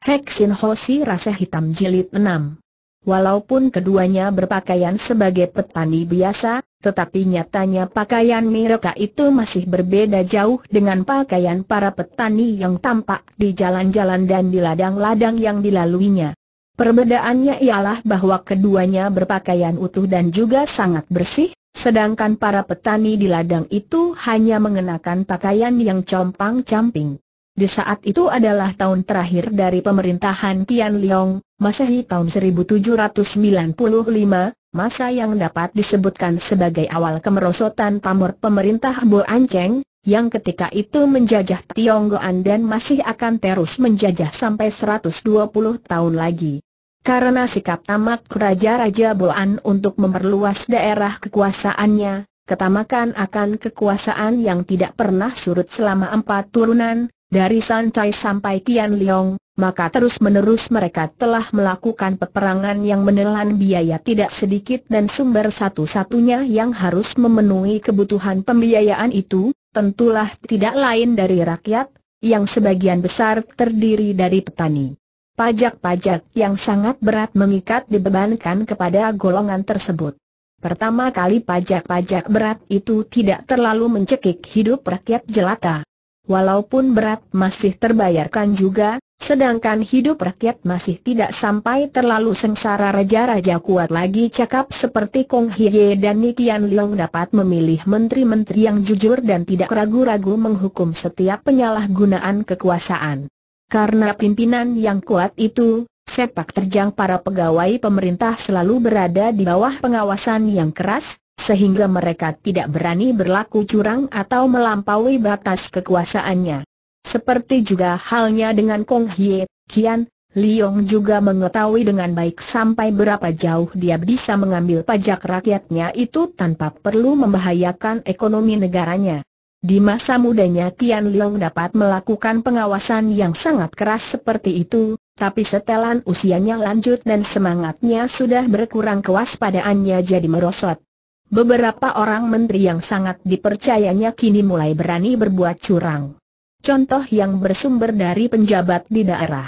Heksin Rasa Hitam Jilid 6 Walaupun keduanya berpakaian sebagai petani biasa, tetapi nyatanya pakaian mereka itu masih berbeda jauh dengan pakaian para petani yang tampak di jalan-jalan dan di ladang-ladang yang dilaluinya. Perbedaannya ialah bahwa keduanya berpakaian utuh dan juga sangat bersih, sedangkan para petani di ladang itu hanya mengenakan pakaian yang compang-camping. Di saat itu adalah tahun terakhir dari pemerintahan Tian Liang, Masehi tahun 1795, masa yang dapat disebutkan sebagai awal kemerosotan pamor pemerintah Bo Anceng, yang ketika itu menjajah Tionggoan dan masih akan terus menjajah sampai 120 tahun lagi. Karena sikap tamak Raja-Raja Boan untuk memperluas daerah kekuasaannya, ketamakan akan kekuasaan yang tidak pernah surut selama empat turunan, dari Santai sampai Kian Leong, maka terus-menerus mereka telah melakukan peperangan yang menelan biaya tidak sedikit dan sumber satu-satunya yang harus memenuhi kebutuhan pembiayaan itu, tentulah tidak lain dari rakyat, yang sebagian besar terdiri dari petani. Pajak-pajak yang sangat berat mengikat dibebankan kepada golongan tersebut. Pertama kali pajak-pajak berat itu tidak terlalu mencekik hidup rakyat jelata. Walaupun berat masih terbayarkan juga, sedangkan hidup rakyat masih tidak sampai terlalu sengsara raja-raja kuat lagi cakap seperti Kong Hye dan Nikian Leong dapat memilih menteri-menteri yang jujur dan tidak ragu-ragu menghukum setiap penyalahgunaan kekuasaan. Karena pimpinan yang kuat itu, sepak terjang para pegawai pemerintah selalu berada di bawah pengawasan yang keras, sehingga mereka tidak berani berlaku curang atau melampaui batas kekuasaannya. Seperti juga halnya dengan Kong Hye, Kian, Liong juga mengetahui dengan baik sampai berapa jauh dia bisa mengambil pajak rakyatnya itu tanpa perlu membahayakan ekonomi negaranya. Di masa mudanya Kian Liong dapat melakukan pengawasan yang sangat keras seperti itu, tapi setelan usianya lanjut dan semangatnya sudah berkurang kewaspadaannya jadi merosot. Beberapa orang menteri yang sangat dipercayanya kini mulai berani berbuat curang. Contoh yang bersumber dari penjabat di daerah.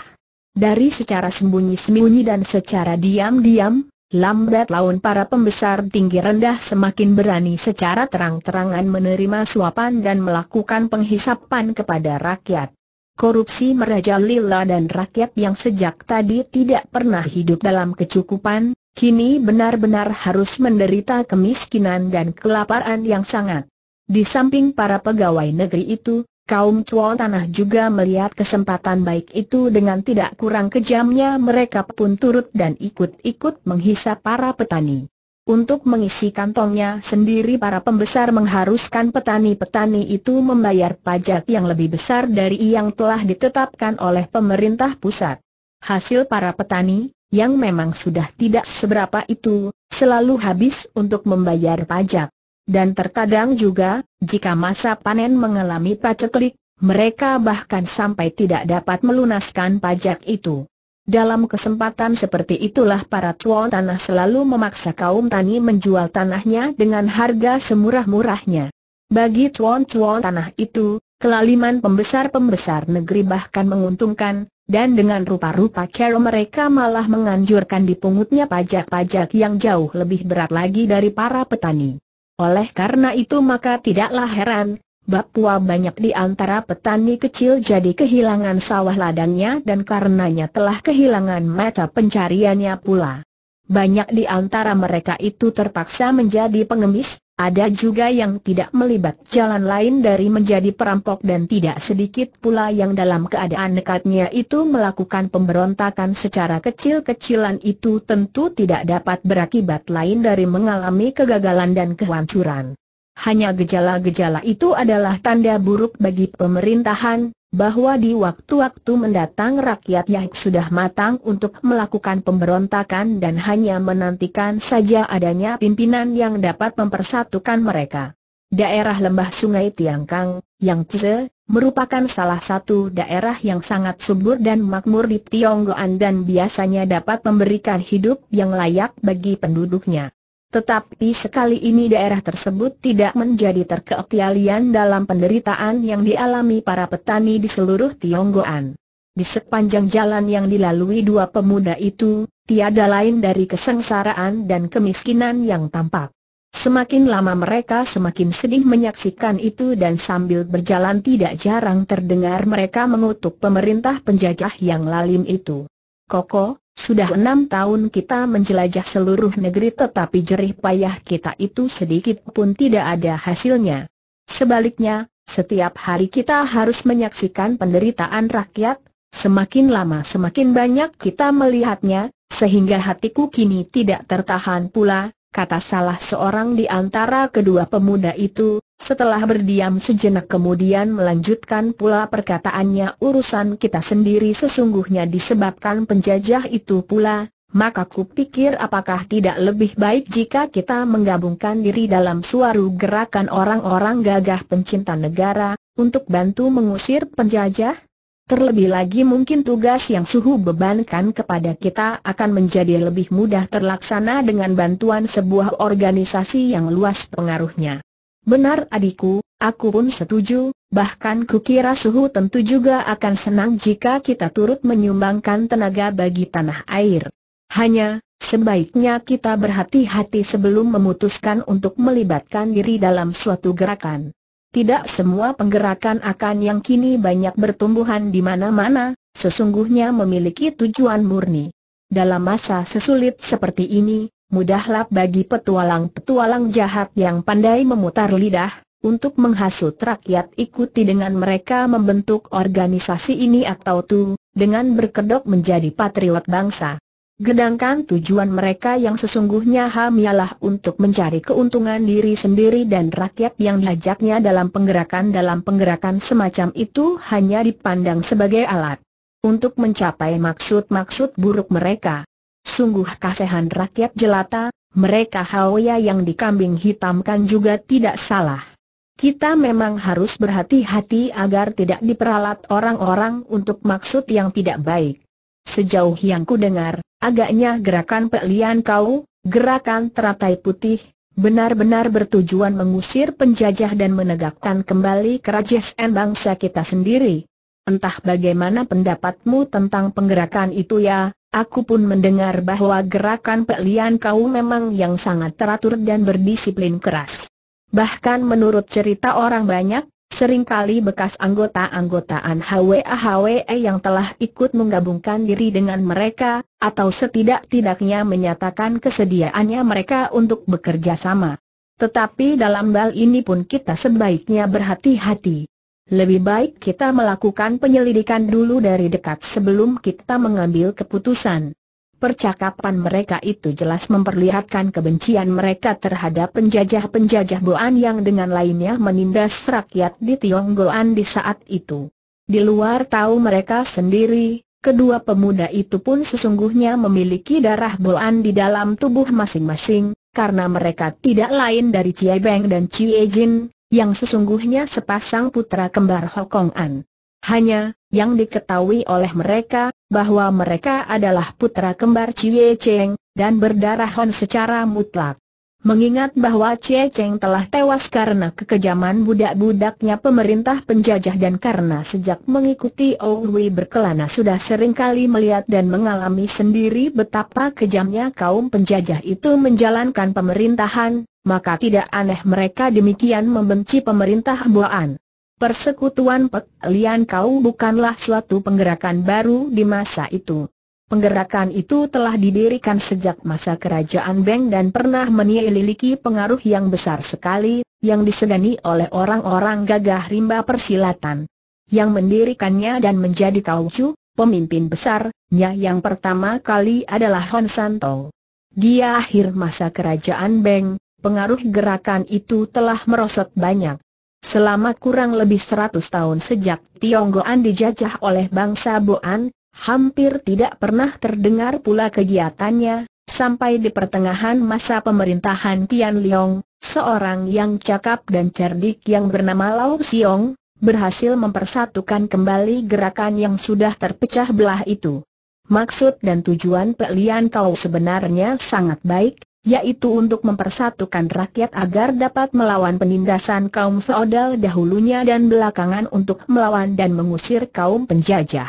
Dari secara sembunyi-sembunyi dan secara diam-diam, lambat laun para pembesar tinggi rendah semakin berani secara terang-terangan menerima suapan dan melakukan penghisapan kepada rakyat. Korupsi merajalela dan rakyat yang sejak tadi tidak pernah hidup dalam kecukupan, Kini benar-benar harus menderita kemiskinan dan kelaparan yang sangat. Di samping para pegawai negeri itu, kaum cuan tanah juga melihat kesempatan baik itu dengan tidak kurang kejamnya mereka pun turut dan ikut-ikut menghisap para petani. Untuk mengisi kantongnya sendiri para pembesar mengharuskan petani-petani itu membayar pajak yang lebih besar dari yang telah ditetapkan oleh pemerintah pusat. Hasil para petani, yang memang sudah tidak seberapa itu, selalu habis untuk membayar pajak. Dan terkadang juga, jika masa panen mengalami paceklik, mereka bahkan sampai tidak dapat melunaskan pajak itu. Dalam kesempatan seperti itulah para tuan tanah selalu memaksa kaum tani menjual tanahnya dengan harga semurah-murahnya. Bagi tuan-tuan tanah itu, kelaliman pembesar-pembesar negeri bahkan menguntungkan, dan dengan rupa-rupa cara mereka malah menganjurkan dipungutnya pajak-pajak yang jauh lebih berat lagi dari para petani. Oleh karena itu maka tidaklah heran, bahwa banyak di antara petani kecil jadi kehilangan sawah ladangnya dan karenanya telah kehilangan mata pencariannya pula. Banyak di antara mereka itu terpaksa menjadi pengemis, ada juga yang tidak melibat jalan lain dari menjadi perampok dan tidak sedikit pula yang dalam keadaan nekatnya itu melakukan pemberontakan secara kecil-kecilan itu tentu tidak dapat berakibat lain dari mengalami kegagalan dan kehancuran. Hanya gejala-gejala itu adalah tanda buruk bagi pemerintahan, bahwa di waktu-waktu mendatang rakyat Yahik sudah matang untuk melakukan pemberontakan dan hanya menantikan saja adanya pimpinan yang dapat mempersatukan mereka. Daerah lembah sungai Tiangkang, Yang Tse, merupakan salah satu daerah yang sangat subur dan makmur di Tionggoan dan biasanya dapat memberikan hidup yang layak bagi penduduknya. Tetapi sekali ini daerah tersebut tidak menjadi terkecualian dalam penderitaan yang dialami para petani di seluruh Tionggoan. Di sepanjang jalan yang dilalui dua pemuda itu, tiada lain dari kesengsaraan dan kemiskinan yang tampak. Semakin lama mereka semakin sedih menyaksikan itu dan sambil berjalan tidak jarang terdengar mereka mengutuk pemerintah penjajah yang lalim itu. Koko, sudah enam tahun kita menjelajah seluruh negeri tetapi jerih payah kita itu sedikit pun tidak ada hasilnya. Sebaliknya, setiap hari kita harus menyaksikan penderitaan rakyat, semakin lama semakin banyak kita melihatnya, sehingga hatiku kini tidak tertahan pula, kata salah seorang di antara kedua pemuda itu, setelah berdiam sejenak kemudian melanjutkan pula perkataannya urusan kita sendiri sesungguhnya disebabkan penjajah itu pula, maka kupikir apakah tidak lebih baik jika kita menggabungkan diri dalam suatu gerakan orang-orang gagah pencinta negara, untuk bantu mengusir penjajah? Terlebih lagi mungkin tugas yang suhu bebankan kepada kita akan menjadi lebih mudah terlaksana dengan bantuan sebuah organisasi yang luas pengaruhnya. Benar adikku, aku pun setuju, bahkan kukira suhu tentu juga akan senang jika kita turut menyumbangkan tenaga bagi tanah air. Hanya, sebaiknya kita berhati-hati sebelum memutuskan untuk melibatkan diri dalam suatu gerakan. Tidak semua penggerakan akan yang kini banyak bertumbuhan di mana-mana, sesungguhnya memiliki tujuan murni. Dalam masa sesulit seperti ini, mudahlah bagi petualang-petualang jahat yang pandai memutar lidah, untuk menghasut rakyat ikuti dengan mereka membentuk organisasi ini atau tu, dengan berkedok menjadi patriot bangsa. Gedangkan tujuan mereka yang sesungguhnya hamialah untuk mencari keuntungan diri sendiri dan rakyat yang diajaknya dalam penggerakan dalam penggerakan semacam itu hanya dipandang sebagai alat untuk mencapai maksud-maksud buruk mereka. Sungguh kasihan rakyat jelata, mereka Haoya yang dikambing hitamkan juga tidak salah. Kita memang harus berhati-hati agar tidak diperalat orang-orang untuk maksud yang tidak baik. Sejauh yang ku dengar, agaknya gerakan pelian kau, gerakan teratai putih, benar-benar bertujuan mengusir penjajah dan menegakkan kembali kerajaan bangsa kita sendiri. Entah bagaimana pendapatmu tentang penggerakan itu ya, Aku pun mendengar bahwa gerakan pelian kau memang yang sangat teratur dan berdisiplin keras. Bahkan menurut cerita orang banyak, seringkali bekas anggota-anggotaan HWA-HWE yang telah ikut menggabungkan diri dengan mereka, atau setidak-tidaknya menyatakan kesediaannya mereka untuk bekerja sama. Tetapi dalam hal ini pun kita sebaiknya berhati-hati. Lebih baik kita melakukan penyelidikan dulu dari dekat sebelum kita mengambil keputusan. Percakapan mereka itu jelas memperlihatkan kebencian mereka terhadap penjajah-penjajah Boan yang dengan lainnya menindas rakyat di Tionggoan di saat itu. Di luar tahu mereka sendiri, kedua pemuda itu pun sesungguhnya memiliki darah Boan di dalam tubuh masing-masing, karena mereka tidak lain dari Cie Beng dan Cie Jin, yang sesungguhnya sepasang putra kembar Hokong An. Hanya, yang diketahui oleh mereka, bahwa mereka adalah putra kembar Cie Cheng, dan berdarah Hon secara mutlak. Mengingat bahwa Cie Cheng telah tewas karena kekejaman budak-budaknya pemerintah penjajah dan karena sejak mengikuti Owi berkelana sudah seringkali melihat dan mengalami sendiri betapa kejamnya kaum penjajah itu menjalankan pemerintahan, maka tidak aneh mereka demikian membenci pemerintah Boan. Persekutuan Pek Lian Kau bukanlah suatu penggerakan baru di masa itu. Penggerakan itu telah didirikan sejak masa kerajaan Beng dan pernah memiliki pengaruh yang besar sekali, yang disegani oleh orang-orang gagah rimba persilatan. Yang mendirikannya dan menjadi Chu, pemimpin besarnya yang pertama kali adalah Hon Santo. Dia akhir masa kerajaan Beng, pengaruh gerakan itu telah merosot banyak. Selama kurang lebih seratus tahun sejak Tionggoan dijajah oleh bangsa Boan, hampir tidak pernah terdengar pula kegiatannya, sampai di pertengahan masa pemerintahan Tian Liong, seorang yang cakap dan cerdik yang bernama Lao Xiong, berhasil mempersatukan kembali gerakan yang sudah terpecah belah itu. Maksud dan tujuan Pelian Kau sebenarnya sangat baik, yaitu untuk mempersatukan rakyat agar dapat melawan penindasan kaum feodal dahulunya dan belakangan untuk melawan dan mengusir kaum penjajah.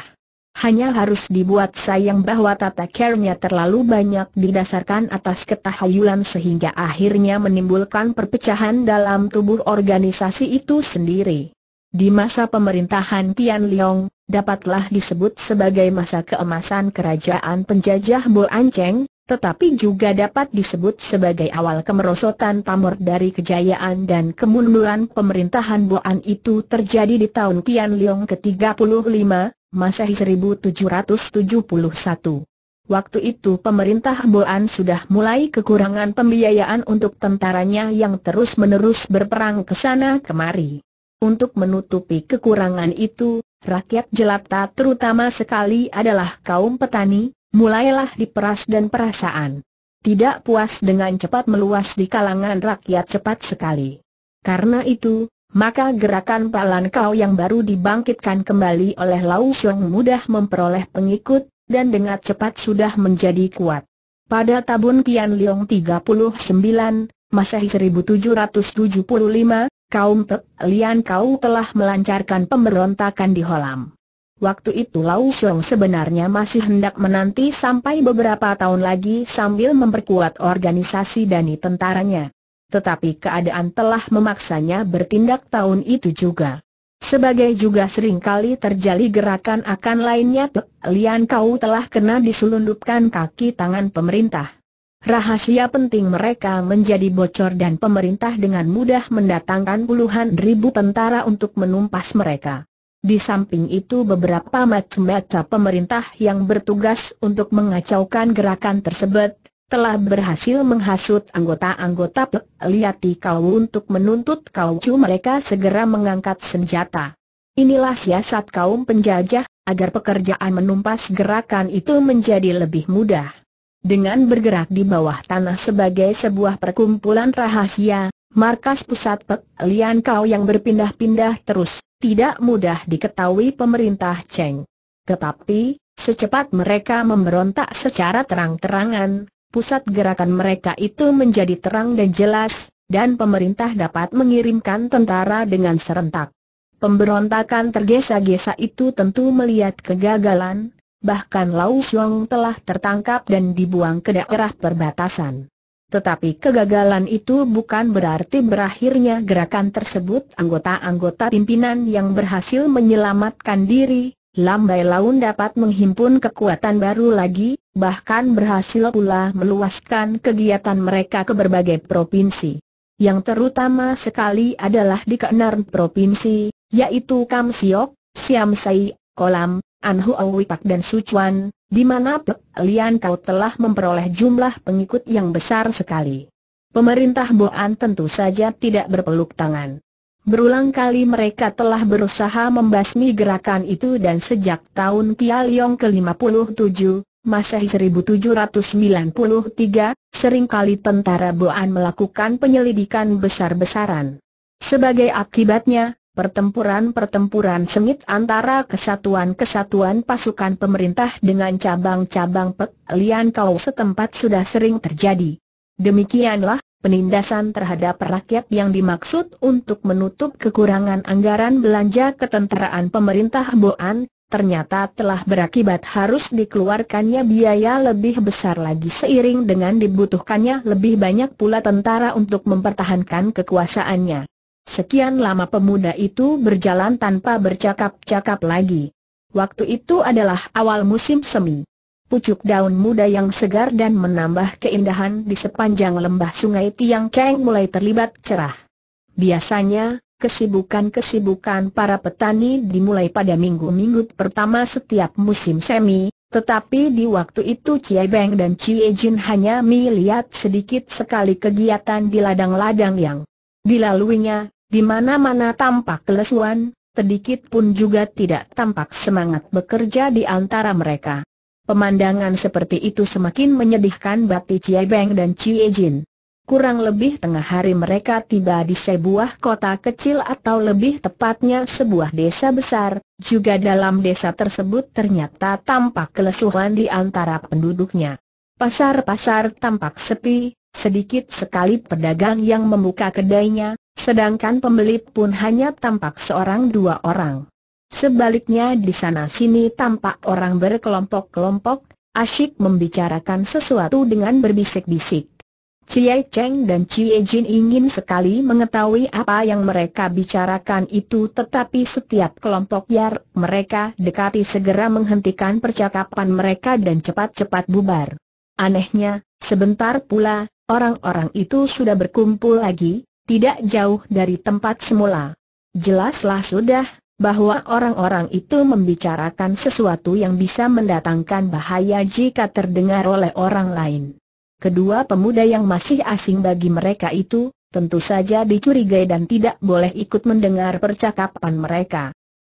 Hanya harus dibuat sayang bahwa tata care terlalu banyak didasarkan atas ketahayulan sehingga akhirnya menimbulkan perpecahan dalam tubuh organisasi itu sendiri. Di masa pemerintahan Tian Liang, dapatlah disebut sebagai masa keemasan kerajaan penjajah Bo Anceng, tetapi juga dapat disebut sebagai awal kemerosotan pamor dari kejayaan dan kemunduran pemerintahan Boan itu terjadi di tahun Tian Leong ke-35, Masehi 1771. Waktu itu pemerintah Boan sudah mulai kekurangan pembiayaan untuk tentaranya yang terus-menerus berperang ke sana kemari. Untuk menutupi kekurangan itu, rakyat jelata terutama sekali adalah kaum petani, mulailah diperas dan perasaan. Tidak puas dengan cepat meluas di kalangan rakyat cepat sekali. Karena itu, maka gerakan Palan Kau yang baru dibangkitkan kembali oleh Lau Xiong mudah memperoleh pengikut, dan dengan cepat sudah menjadi kuat. Pada tabun Tian Liong 39, Masehi 1775, kaum Pek Lian Kau telah melancarkan pemberontakan di Holam. Waktu itu Lau Xiong sebenarnya masih hendak menanti sampai beberapa tahun lagi sambil memperkuat organisasi dani tentaranya. Tetapi keadaan telah memaksanya bertindak tahun itu juga. Sebagai juga seringkali terjadi gerakan akan lainnya Lian Kau telah kena diselundupkan kaki tangan pemerintah. Rahasia penting mereka menjadi bocor dan pemerintah dengan mudah mendatangkan puluhan ribu tentara untuk menumpas mereka. Di samping itu beberapa mata-mata pemerintah yang bertugas untuk mengacaukan gerakan tersebut, telah berhasil menghasut anggota-anggota peliati Kau untuk menuntut cu mereka segera mengangkat senjata. Inilah siasat kaum penjajah, agar pekerjaan menumpas gerakan itu menjadi lebih mudah. Dengan bergerak di bawah tanah sebagai sebuah perkumpulan rahasia, markas pusat Pek Kau yang berpindah-pindah terus tidak mudah diketahui pemerintah Cheng. Tetapi, secepat mereka memberontak secara terang-terangan, pusat gerakan mereka itu menjadi terang dan jelas, dan pemerintah dapat mengirimkan tentara dengan serentak. Pemberontakan tergesa-gesa itu tentu melihat kegagalan, bahkan Lau Xiong telah tertangkap dan dibuang ke daerah perbatasan. Tetapi kegagalan itu bukan berarti berakhirnya gerakan tersebut anggota-anggota pimpinan yang berhasil menyelamatkan diri, lambai laun dapat menghimpun kekuatan baru lagi, bahkan berhasil pula meluaskan kegiatan mereka ke berbagai provinsi. Yang terutama sekali adalah di keenam provinsi, yaitu Kamsiok, Siok, Kolam, Anhu Owipak dan Sucuan, di mana Pek Lian kau telah memperoleh jumlah pengikut yang besar sekali. Pemerintah Boan tentu saja tidak berpeluk tangan. Berulang kali mereka telah berusaha membasmi gerakan itu dan sejak tahun Kialiong ke-57, Masehi 1793, seringkali tentara Boan melakukan penyelidikan besar-besaran. Sebagai akibatnya, Pertempuran-pertempuran sengit antara kesatuan-kesatuan pasukan pemerintah dengan cabang-cabang Pek Lian Kau setempat sudah sering terjadi. Demikianlah, penindasan terhadap rakyat yang dimaksud untuk menutup kekurangan anggaran belanja ketentaraan pemerintah Boan, ternyata telah berakibat harus dikeluarkannya biaya lebih besar lagi seiring dengan dibutuhkannya lebih banyak pula tentara untuk mempertahankan kekuasaannya. Sekian lama pemuda itu berjalan tanpa bercakap-cakap lagi. Waktu itu adalah awal musim semi. Pucuk daun muda yang segar dan menambah keindahan di sepanjang lembah sungai Tiang Keng mulai terlibat cerah. Biasanya, kesibukan-kesibukan para petani dimulai pada minggu-minggu pertama setiap musim semi, tetapi di waktu itu Cie Beng dan Cie Jin hanya melihat sedikit sekali kegiatan di ladang-ladang yang Dilaluinya, di mana-mana tampak kelesuan, sedikit pun juga tidak tampak semangat bekerja di antara mereka. Pemandangan seperti itu semakin menyedihkan Bati Chie Beng dan Chie Jin. Kurang lebih tengah hari mereka tiba di sebuah kota kecil atau lebih tepatnya sebuah desa besar, juga dalam desa tersebut ternyata tampak kelesuhan di antara penduduknya. Pasar-pasar tampak sepi, Sedikit sekali pedagang yang membuka kedainya, sedangkan pembeli pun hanya tampak seorang dua orang. Sebaliknya di sana sini tampak orang berkelompok-kelompok, asyik membicarakan sesuatu dengan berbisik-bisik. Cie Cheng dan Cie Jin ingin sekali mengetahui apa yang mereka bicarakan itu tetapi setiap kelompok yar mereka dekati segera menghentikan percakapan mereka dan cepat-cepat bubar. Anehnya, sebentar pula, orang-orang itu sudah berkumpul lagi, tidak jauh dari tempat semula. Jelaslah sudah, bahwa orang-orang itu membicarakan sesuatu yang bisa mendatangkan bahaya jika terdengar oleh orang lain. Kedua pemuda yang masih asing bagi mereka itu, tentu saja dicurigai dan tidak boleh ikut mendengar percakapan mereka.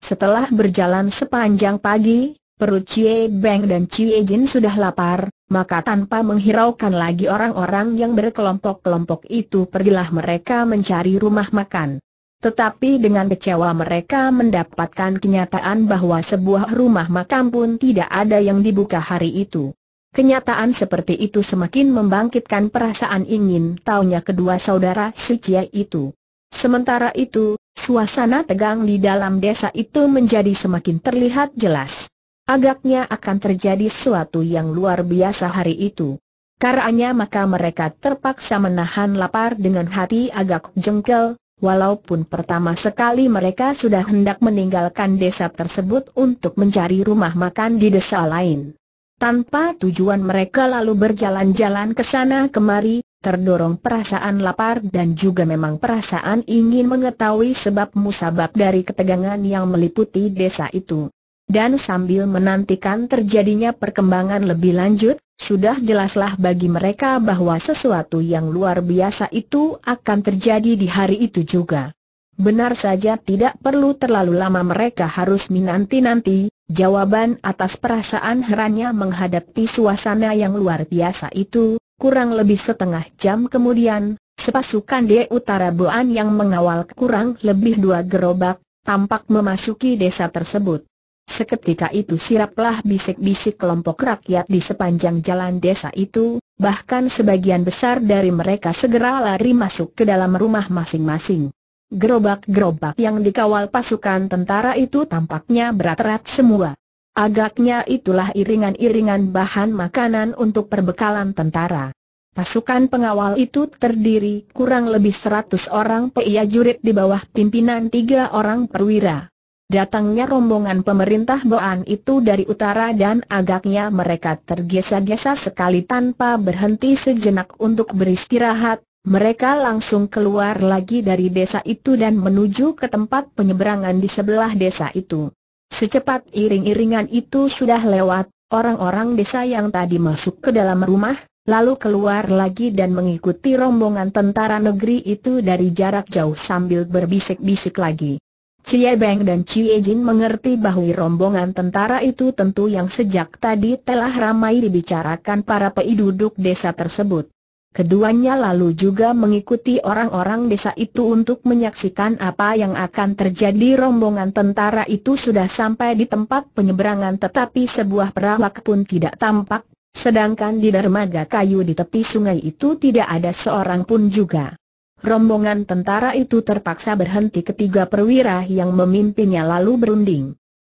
Setelah berjalan sepanjang pagi, Perut Cie Beng dan Cie Jin sudah lapar, maka tanpa menghiraukan lagi orang-orang yang berkelompok-kelompok itu pergilah mereka mencari rumah makan. Tetapi dengan kecewa mereka mendapatkan kenyataan bahwa sebuah rumah makan pun tidak ada yang dibuka hari itu. Kenyataan seperti itu semakin membangkitkan perasaan ingin taunya kedua saudara Cie itu. Sementara itu, suasana tegang di dalam desa itu menjadi semakin terlihat jelas. Agaknya akan terjadi sesuatu yang luar biasa hari itu. Karanya maka mereka terpaksa menahan lapar dengan hati agak jengkel, walaupun pertama sekali mereka sudah hendak meninggalkan desa tersebut untuk mencari rumah makan di desa lain. Tanpa tujuan mereka lalu berjalan-jalan ke sana kemari, terdorong perasaan lapar dan juga memang perasaan ingin mengetahui sebab musabab dari ketegangan yang meliputi desa itu. Dan sambil menantikan terjadinya perkembangan lebih lanjut, sudah jelaslah bagi mereka bahwa sesuatu yang luar biasa itu akan terjadi di hari itu juga. Benar saja tidak perlu terlalu lama mereka harus menanti-nanti, jawaban atas perasaan herannya menghadapi suasana yang luar biasa itu, kurang lebih setengah jam kemudian, sepasukan di utara Boan yang mengawal kurang lebih dua gerobak, tampak memasuki desa tersebut. Seketika itu siraplah bisik-bisik kelompok rakyat di sepanjang jalan desa itu, bahkan sebagian besar dari mereka segera lari masuk ke dalam rumah masing-masing. Gerobak-gerobak yang dikawal pasukan tentara itu tampaknya berat-berat semua. Agaknya itulah iringan-iringan bahan makanan untuk perbekalan tentara. Pasukan pengawal itu terdiri kurang lebih seratus orang pria jurid di bawah pimpinan tiga orang perwira. Datangnya rombongan pemerintah Boan itu dari utara dan agaknya mereka tergesa-gesa sekali tanpa berhenti sejenak untuk beristirahat, mereka langsung keluar lagi dari desa itu dan menuju ke tempat penyeberangan di sebelah desa itu. Secepat iring-iringan itu sudah lewat, orang-orang desa yang tadi masuk ke dalam rumah, lalu keluar lagi dan mengikuti rombongan tentara negeri itu dari jarak jauh sambil berbisik-bisik lagi. Cie Beng dan Cie Jin mengerti bahwa rombongan tentara itu tentu yang sejak tadi telah ramai dibicarakan para peiduduk desa tersebut. Keduanya lalu juga mengikuti orang-orang desa itu untuk menyaksikan apa yang akan terjadi rombongan tentara itu sudah sampai di tempat penyeberangan tetapi sebuah perawak pun tidak tampak, sedangkan di dermaga kayu di tepi sungai itu tidak ada seorang pun juga rombongan tentara itu terpaksa berhenti ketiga perwira yang memimpinnya lalu berunding.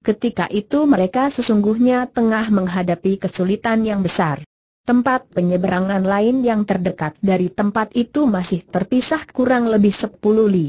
Ketika itu mereka sesungguhnya tengah menghadapi kesulitan yang besar. Tempat penyeberangan lain yang terdekat dari tempat itu masih terpisah kurang lebih sepuluh li.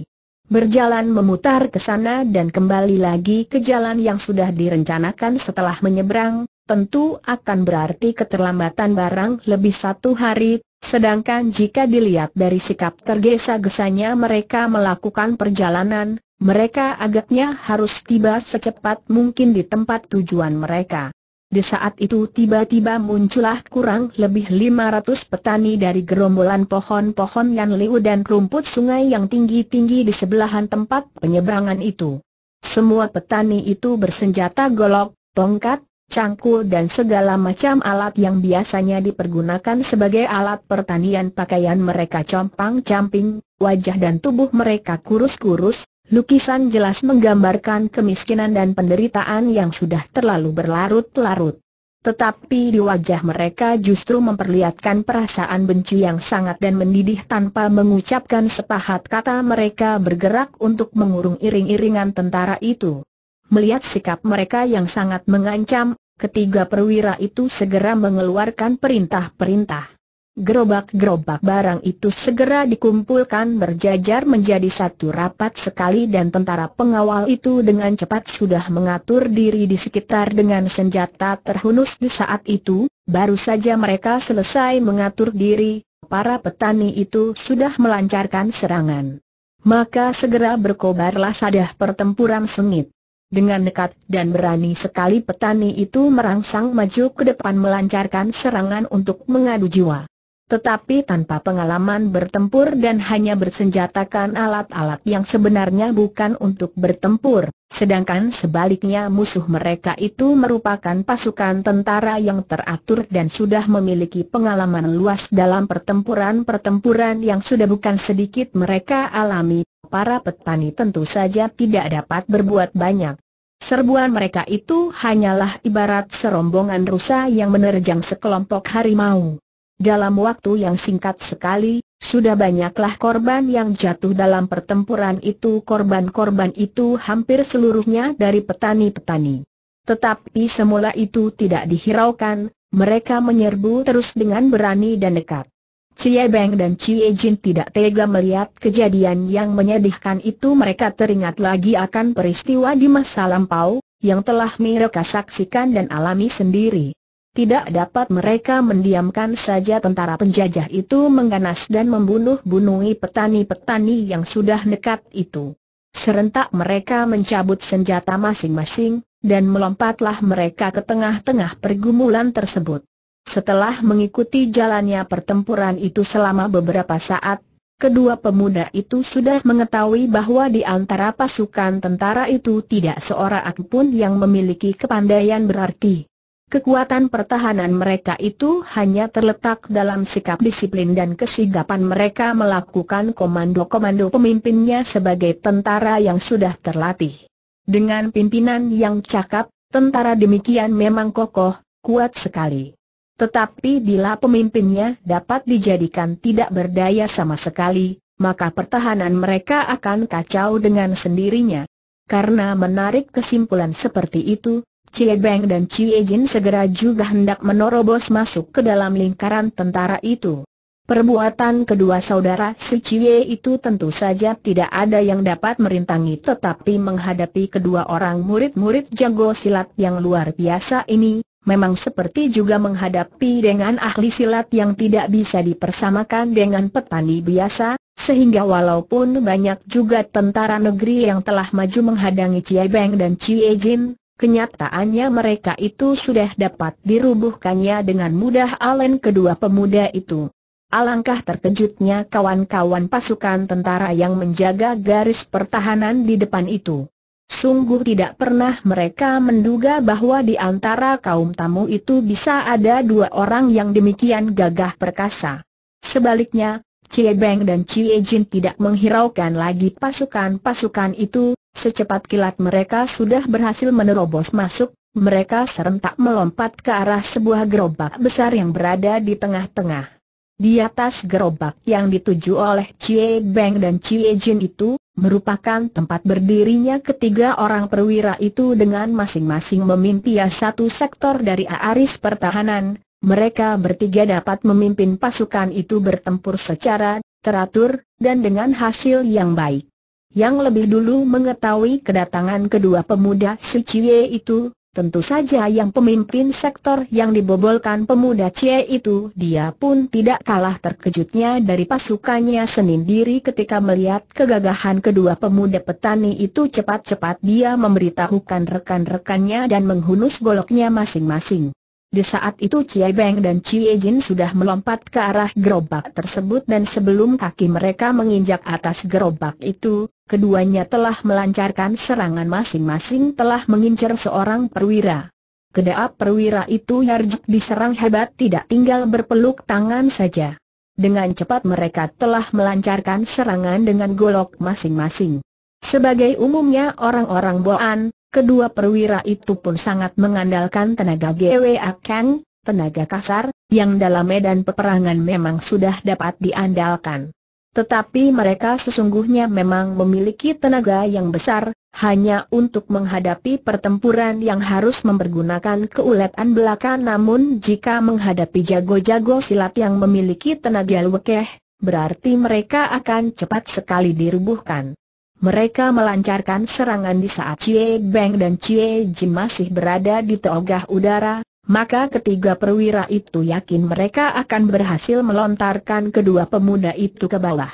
Berjalan memutar ke sana dan kembali lagi ke jalan yang sudah direncanakan setelah menyeberang, tentu akan berarti keterlambatan barang lebih satu hari, sedangkan jika dilihat dari sikap tergesa-gesanya mereka melakukan perjalanan, mereka agaknya harus tiba secepat mungkin di tempat tujuan mereka. Di saat itu tiba-tiba muncullah kurang lebih 500 petani dari gerombolan pohon-pohon yang liu dan rumput sungai yang tinggi-tinggi di sebelahan tempat penyeberangan itu. Semua petani itu bersenjata golok, tongkat, cangkul dan segala macam alat yang biasanya dipergunakan sebagai alat pertanian pakaian mereka compang-camping, wajah dan tubuh mereka kurus-kurus, lukisan jelas menggambarkan kemiskinan dan penderitaan yang sudah terlalu berlarut-larut. Tetapi di wajah mereka justru memperlihatkan perasaan benci yang sangat dan mendidih tanpa mengucapkan sepahat kata mereka bergerak untuk mengurung iring-iringan tentara itu. Melihat sikap mereka yang sangat mengancam, Ketiga perwira itu segera mengeluarkan perintah-perintah. Gerobak-gerobak barang itu segera dikumpulkan berjajar menjadi satu rapat sekali dan tentara pengawal itu dengan cepat sudah mengatur diri di sekitar dengan senjata terhunus di saat itu, baru saja mereka selesai mengatur diri, para petani itu sudah melancarkan serangan. Maka segera berkobarlah sadah pertempuran sengit. Dengan dekat dan berani sekali petani itu merangsang maju ke depan melancarkan serangan untuk mengadu jiwa. Tetapi tanpa pengalaman bertempur dan hanya bersenjatakan alat-alat yang sebenarnya bukan untuk bertempur, sedangkan sebaliknya musuh mereka itu merupakan pasukan tentara yang teratur dan sudah memiliki pengalaman luas dalam pertempuran-pertempuran yang sudah bukan sedikit mereka alami, para petani tentu saja tidak dapat berbuat banyak. Serbuan mereka itu hanyalah ibarat serombongan rusa yang menerjang sekelompok harimau. Dalam waktu yang singkat sekali, sudah banyaklah korban yang jatuh dalam pertempuran itu Korban-korban itu hampir seluruhnya dari petani-petani Tetapi semula itu tidak dihiraukan, mereka menyerbu terus dengan berani dan dekat Cie Beng dan Cie Jin tidak tega melihat kejadian yang menyedihkan itu Mereka teringat lagi akan peristiwa di masa lampau, yang telah mereka saksikan dan alami sendiri tidak dapat mereka mendiamkan saja tentara penjajah itu mengganas dan membunuh-bunuhi petani-petani yang sudah nekat itu. Serentak mereka mencabut senjata masing-masing, dan melompatlah mereka ke tengah-tengah pergumulan tersebut. Setelah mengikuti jalannya pertempuran itu selama beberapa saat, kedua pemuda itu sudah mengetahui bahwa di antara pasukan tentara itu tidak seorang pun yang memiliki kepandaian berarti. Kekuatan pertahanan mereka itu hanya terletak dalam sikap disiplin dan kesigapan mereka melakukan komando-komando pemimpinnya sebagai tentara yang sudah terlatih. Dengan pimpinan yang cakap, tentara demikian memang kokoh, kuat sekali. Tetapi bila pemimpinnya dapat dijadikan tidak berdaya sama sekali, maka pertahanan mereka akan kacau dengan sendirinya. Karena menarik kesimpulan seperti itu, Cie Beng dan Cie Jin segera juga hendak menerobos masuk ke dalam lingkaran tentara itu. Perbuatan kedua saudara Su Cie itu tentu saja tidak ada yang dapat merintangi tetapi menghadapi kedua orang murid-murid jago silat yang luar biasa ini, memang seperti juga menghadapi dengan ahli silat yang tidak bisa dipersamakan dengan petani biasa, sehingga walaupun banyak juga tentara negeri yang telah maju menghadangi Cie Beng dan Cie Jin, Kenyataannya mereka itu sudah dapat dirubuhkannya dengan mudah Alen kedua pemuda itu. Alangkah terkejutnya kawan-kawan pasukan tentara yang menjaga garis pertahanan di depan itu. Sungguh tidak pernah mereka menduga bahwa di antara kaum tamu itu bisa ada dua orang yang demikian gagah perkasa. Sebaliknya, Cie Beng dan Cie Jin tidak menghiraukan lagi pasukan-pasukan itu, secepat kilat mereka sudah berhasil menerobos masuk, mereka serentak melompat ke arah sebuah gerobak besar yang berada di tengah-tengah. Di atas gerobak yang dituju oleh Cie Beng dan Cie Jin itu, merupakan tempat berdirinya ketiga orang perwira itu dengan masing-masing memimpia satu sektor dari Aris Pertahanan, mereka bertiga dapat memimpin pasukan itu bertempur secara teratur, dan dengan hasil yang baik. Yang lebih dulu mengetahui kedatangan kedua pemuda si itu, tentu saja yang pemimpin sektor yang dibobolkan pemuda Cie itu dia pun tidak kalah terkejutnya dari pasukannya sendiri ketika melihat kegagahan kedua pemuda petani itu cepat-cepat dia memberitahukan rekan-rekannya dan menghunus goloknya masing-masing. Di saat itu Cie Beng dan Cie Jin sudah melompat ke arah gerobak tersebut dan sebelum kaki mereka menginjak atas gerobak itu, keduanya telah melancarkan serangan masing-masing telah mengincar seorang perwira. Kedua perwira itu Yarjuk diserang hebat tidak tinggal berpeluk tangan saja. Dengan cepat mereka telah melancarkan serangan dengan golok masing-masing. Sebagai umumnya orang-orang Boan, Kedua perwira itu pun sangat mengandalkan tenaga GWA Kang, tenaga kasar, yang dalam medan peperangan memang sudah dapat diandalkan. Tetapi mereka sesungguhnya memang memiliki tenaga yang besar, hanya untuk menghadapi pertempuran yang harus mempergunakan keuletan belakang. namun jika menghadapi jago-jago silat yang memiliki tenaga lekeh, berarti mereka akan cepat sekali dirubuhkan. Mereka melancarkan serangan di saat Cie Beng dan Cie Jim masih berada di teogah udara, maka ketiga perwira itu yakin mereka akan berhasil melontarkan kedua pemuda itu ke bawah.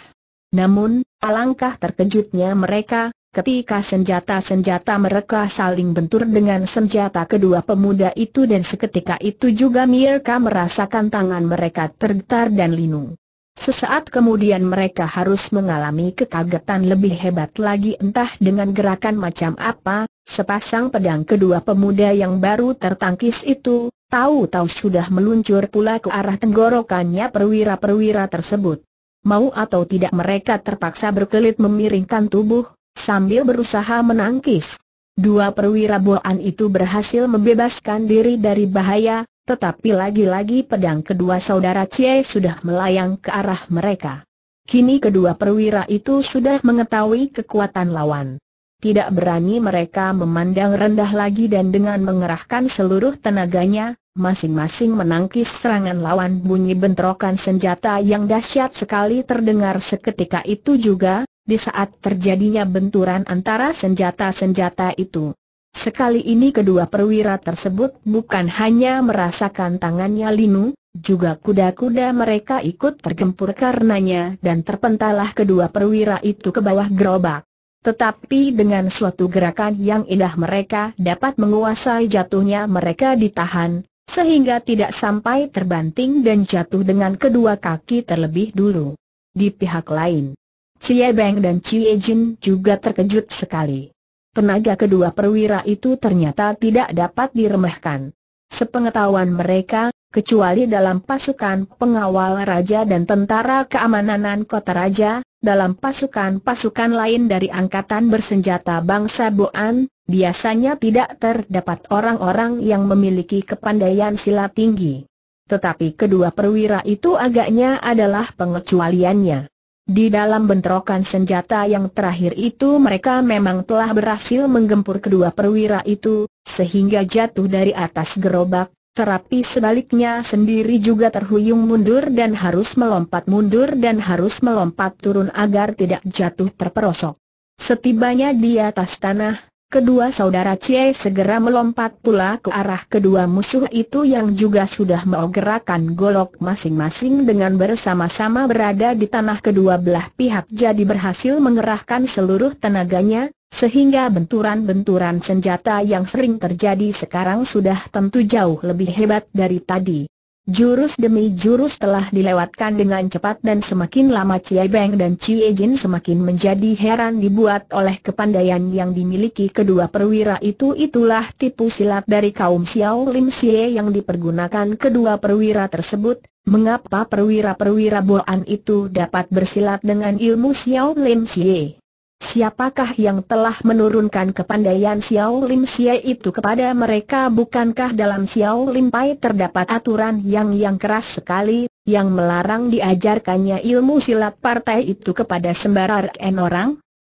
Namun, alangkah terkejutnya mereka, ketika senjata-senjata mereka saling bentur dengan senjata kedua pemuda itu dan seketika itu juga Mirka merasakan tangan mereka tergetar dan linu. Sesaat kemudian mereka harus mengalami kekagetan lebih hebat lagi entah dengan gerakan macam apa, sepasang pedang kedua pemuda yang baru tertangkis itu, tahu-tahu sudah meluncur pula ke arah tenggorokannya perwira-perwira tersebut. Mau atau tidak mereka terpaksa berkelit memiringkan tubuh, sambil berusaha menangkis. Dua perwira buahan itu berhasil membebaskan diri dari bahaya, tetapi lagi-lagi pedang kedua saudara Cie sudah melayang ke arah mereka. Kini kedua perwira itu sudah mengetahui kekuatan lawan. Tidak berani mereka memandang rendah lagi dan dengan mengerahkan seluruh tenaganya, masing-masing menangkis serangan lawan bunyi bentrokan senjata yang dahsyat sekali terdengar seketika itu juga, di saat terjadinya benturan antara senjata-senjata itu. Sekali ini kedua perwira tersebut bukan hanya merasakan tangannya linu, juga kuda-kuda mereka ikut tergempur karenanya dan terpentalah kedua perwira itu ke bawah gerobak. Tetapi dengan suatu gerakan yang indah mereka dapat menguasai jatuhnya mereka ditahan, sehingga tidak sampai terbanting dan jatuh dengan kedua kaki terlebih dulu. Di pihak lain, Cie Beng dan Cie Jin juga terkejut sekali. Tenaga kedua perwira itu ternyata tidak dapat diremehkan. Sepengetahuan mereka, kecuali dalam pasukan pengawal raja dan tentara keamanan kota raja, dalam pasukan-pasukan lain dari angkatan bersenjata bangsa Boan, biasanya tidak terdapat orang-orang yang memiliki kepandaian silat tinggi. Tetapi kedua perwira itu agaknya adalah pengecualiannya. Di dalam bentrokan senjata yang terakhir itu mereka memang telah berhasil menggempur kedua perwira itu, sehingga jatuh dari atas gerobak, terapi sebaliknya sendiri juga terhuyung mundur dan harus melompat mundur dan harus melompat turun agar tidak jatuh terperosok. Setibanya di atas tanah, Kedua saudara Cie segera melompat pula ke arah kedua musuh itu yang juga sudah mau gerakan golok masing-masing dengan bersama-sama berada di tanah kedua belah pihak jadi berhasil mengerahkan seluruh tenaganya, sehingga benturan-benturan senjata yang sering terjadi sekarang sudah tentu jauh lebih hebat dari tadi. Jurus demi jurus telah dilewatkan dengan cepat dan semakin lama Cie Beng dan Cie Jin semakin menjadi heran dibuat oleh kepandaian yang dimiliki kedua perwira itu itulah tipu silat dari kaum Xiao Lim Xie yang dipergunakan kedua perwira tersebut, mengapa perwira-perwira Boan itu dapat bersilat dengan ilmu Xiao Lim Xie. Siapakah yang telah menurunkan kepandaian Xiao Lim Xie itu kepada mereka bukankah dalam Xiao Lim Pai terdapat aturan yang yang keras sekali, yang melarang diajarkannya ilmu silat partai itu kepada sembarangan orang?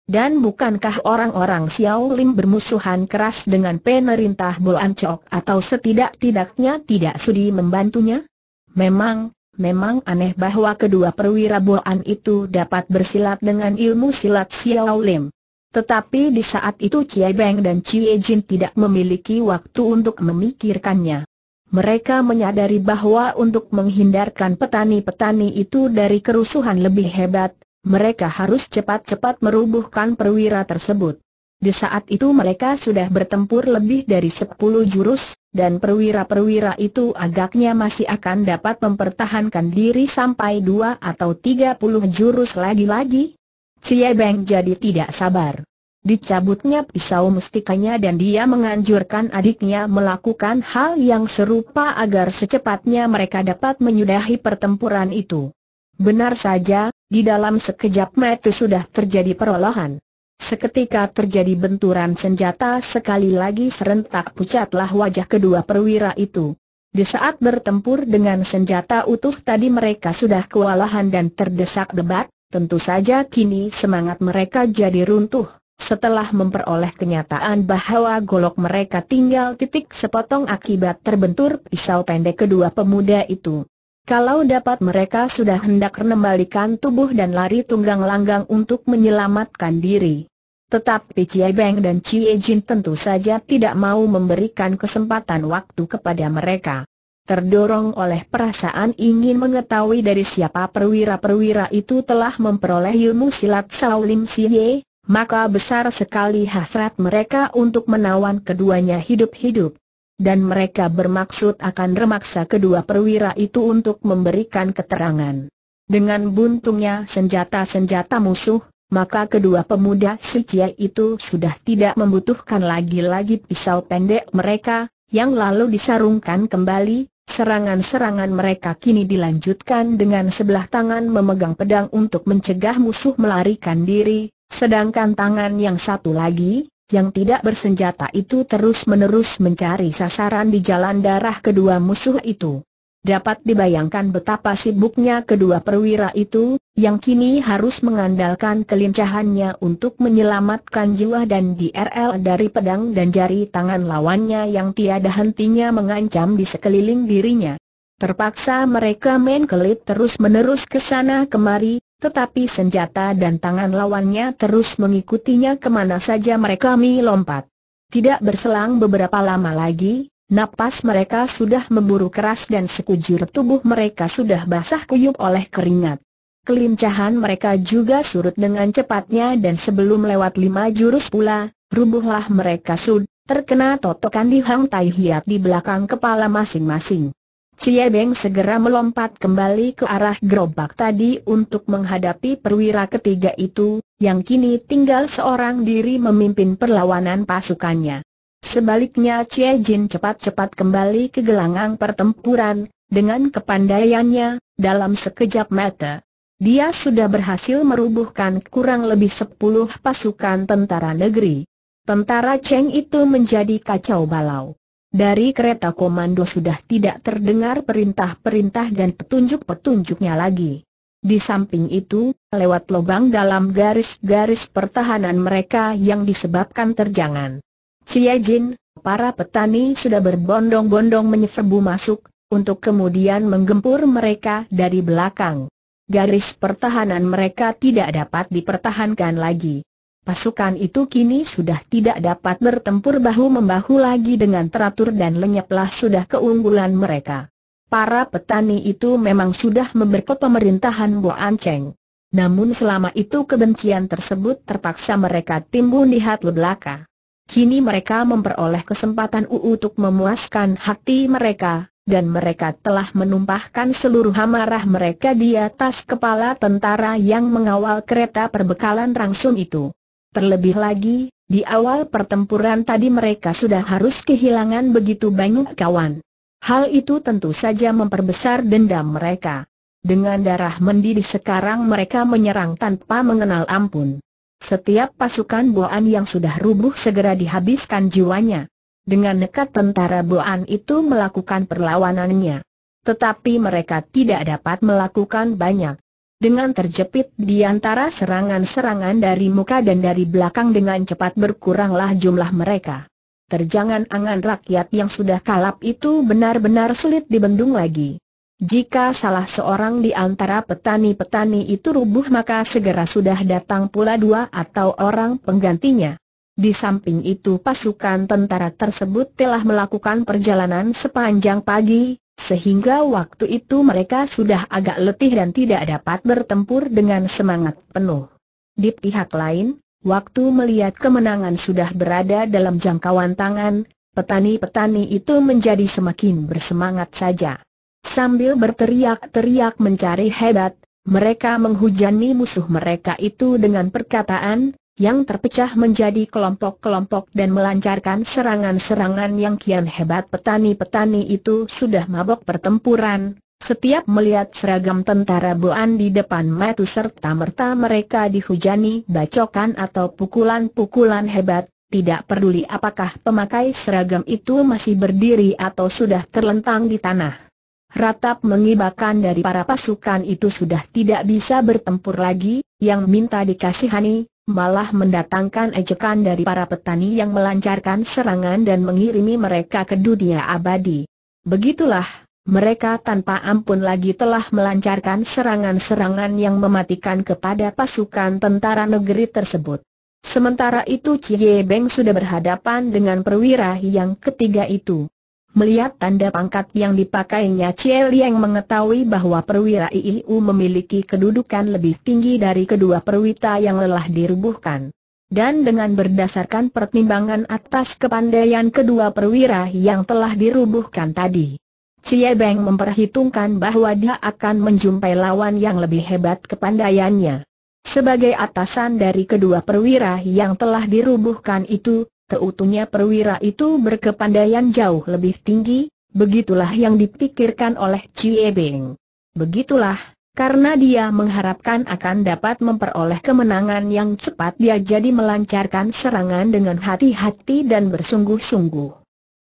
Dan bukankah orang-orang Xiao Lim bermusuhan keras dengan penerintah Bulan Chok atau setidak-tidaknya tidak sudi membantunya? Memang, Memang aneh bahwa kedua perwira Boan itu dapat bersilat dengan ilmu silat Xiao Lim. Tetapi di saat itu Chie Beng dan Chie Jin tidak memiliki waktu untuk memikirkannya. Mereka menyadari bahwa untuk menghindarkan petani-petani itu dari kerusuhan lebih hebat, mereka harus cepat-cepat merubuhkan perwira tersebut. Di saat itu mereka sudah bertempur lebih dari 10 jurus, dan perwira-perwira itu agaknya masih akan dapat mempertahankan diri sampai dua atau tiga puluh jurus lagi-lagi. Cie Beng jadi tidak sabar. Dicabutnya pisau mustikanya dan dia menganjurkan adiknya melakukan hal yang serupa agar secepatnya mereka dapat menyudahi pertempuran itu. Benar saja, di dalam sekejap mata sudah terjadi perolahan. Seketika terjadi benturan senjata sekali lagi serentak pucatlah wajah kedua perwira itu. Di saat bertempur dengan senjata utuh tadi mereka sudah kewalahan dan terdesak debat, tentu saja kini semangat mereka jadi runtuh. Setelah memperoleh kenyataan bahwa golok mereka tinggal titik sepotong akibat terbentur pisau pendek kedua pemuda itu. Kalau dapat mereka sudah hendak mengembalikan tubuh dan lari tunggang langgang untuk menyelamatkan diri. Tetapi Cie Beng dan Cie Jin tentu saja tidak mau memberikan kesempatan waktu kepada mereka. Terdorong oleh perasaan ingin mengetahui dari siapa perwira-perwira itu telah memperoleh ilmu silat Saulim Siye, maka besar sekali hasrat mereka untuk menawan keduanya hidup-hidup. Dan mereka bermaksud akan remaksa kedua perwira itu untuk memberikan keterangan. Dengan buntungnya senjata-senjata musuh, maka kedua pemuda suci itu sudah tidak membutuhkan lagi-lagi pisau pendek mereka, yang lalu disarungkan kembali, serangan-serangan mereka kini dilanjutkan dengan sebelah tangan memegang pedang untuk mencegah musuh melarikan diri, sedangkan tangan yang satu lagi, yang tidak bersenjata itu terus-menerus mencari sasaran di jalan darah kedua musuh itu. Dapat dibayangkan betapa sibuknya kedua perwira itu, yang kini harus mengandalkan kelincahannya untuk menyelamatkan jiwa dan DRL dari pedang dan jari tangan lawannya yang tiada hentinya mengancam di sekeliling dirinya. Terpaksa mereka main kelip terus-menerus ke sana kemari, tetapi senjata dan tangan lawannya terus mengikutinya kemana saja mereka melompat. Tidak berselang beberapa lama lagi, Napas mereka sudah memburu keras dan sekujur tubuh mereka sudah basah kuyup oleh keringat. Kelincahan mereka juga surut dengan cepatnya dan sebelum lewat lima jurus pula, rubuhlah mereka sud, terkena totokan di Hang Tai Hiat di belakang kepala masing-masing. Cie Beng segera melompat kembali ke arah gerobak tadi untuk menghadapi perwira ketiga itu, yang kini tinggal seorang diri memimpin perlawanan pasukannya. Sebaliknya Cie Jin cepat-cepat kembali ke gelanggang pertempuran, dengan kepandaiannya, dalam sekejap mata. Dia sudah berhasil merubuhkan kurang lebih sepuluh pasukan tentara negeri. Tentara Cheng itu menjadi kacau balau. Dari kereta komando sudah tidak terdengar perintah-perintah dan petunjuk-petunjuknya lagi. Di samping itu, lewat lubang dalam garis-garis pertahanan mereka yang disebabkan terjangan. Cie Jin, para petani sudah berbondong-bondong menyerbu masuk, untuk kemudian menggempur mereka dari belakang. Garis pertahanan mereka tidak dapat dipertahankan lagi. Pasukan itu kini sudah tidak dapat bertempur bahu-membahu lagi dengan teratur dan lenyaplah sudah keunggulan mereka. Para petani itu memang sudah memberkot pemerintahan Bu Anceng. Namun selama itu kebencian tersebut terpaksa mereka timbul di hati belaka. Kini mereka memperoleh kesempatan untuk memuaskan hati mereka, dan mereka telah menumpahkan seluruh amarah mereka di atas kepala tentara yang mengawal kereta perbekalan rangsum itu. Terlebih lagi, di awal pertempuran tadi mereka sudah harus kehilangan begitu banyak kawan. Hal itu tentu saja memperbesar dendam mereka. Dengan darah mendidih sekarang mereka menyerang tanpa mengenal ampun. Setiap pasukan Boan yang sudah rubuh segera dihabiskan jiwanya. Dengan nekat tentara Boan itu melakukan perlawanannya. Tetapi mereka tidak dapat melakukan banyak. Dengan terjepit di antara serangan-serangan dari muka dan dari belakang dengan cepat berkuranglah jumlah mereka. Terjangan angan rakyat yang sudah kalap itu benar-benar sulit dibendung lagi. Jika salah seorang di antara petani-petani itu rubuh maka segera sudah datang pula dua atau orang penggantinya. Di samping itu pasukan tentara tersebut telah melakukan perjalanan sepanjang pagi, sehingga waktu itu mereka sudah agak letih dan tidak dapat bertempur dengan semangat penuh. Di pihak lain, waktu melihat kemenangan sudah berada dalam jangkauan tangan, petani-petani itu menjadi semakin bersemangat saja. Sambil berteriak-teriak mencari hebat, mereka menghujani musuh mereka itu dengan perkataan, yang terpecah menjadi kelompok-kelompok dan melancarkan serangan-serangan yang kian hebat petani-petani itu sudah mabok pertempuran. Setiap melihat seragam tentara Boan di depan mata serta merta mereka dihujani bacokan atau pukulan-pukulan hebat, tidak peduli apakah pemakai seragam itu masih berdiri atau sudah terlentang di tanah. Ratap mengibakan dari para pasukan itu sudah tidak bisa bertempur lagi, yang minta dikasihani, malah mendatangkan ejekan dari para petani yang melancarkan serangan dan mengirimi mereka ke dunia abadi. Begitulah, mereka tanpa ampun lagi telah melancarkan serangan-serangan yang mematikan kepada pasukan tentara negeri tersebut. Sementara itu Cie Beng sudah berhadapan dengan perwira yang ketiga itu. Melihat tanda pangkat yang dipakainya Chie Liang mengetahui bahwa perwira IIU memiliki kedudukan lebih tinggi dari kedua perwita yang lelah dirubuhkan. Dan dengan berdasarkan pertimbangan atas kepandaian kedua perwira yang telah dirubuhkan tadi, Chie Beng memperhitungkan bahwa dia akan menjumpai lawan yang lebih hebat kepandaiannya. Sebagai atasan dari kedua perwira yang telah dirubuhkan itu, keutuhnya perwira itu berkepandaian jauh lebih tinggi, begitulah yang dipikirkan oleh Chie Beng. Begitulah, karena dia mengharapkan akan dapat memperoleh kemenangan yang cepat dia jadi melancarkan serangan dengan hati-hati dan bersungguh-sungguh.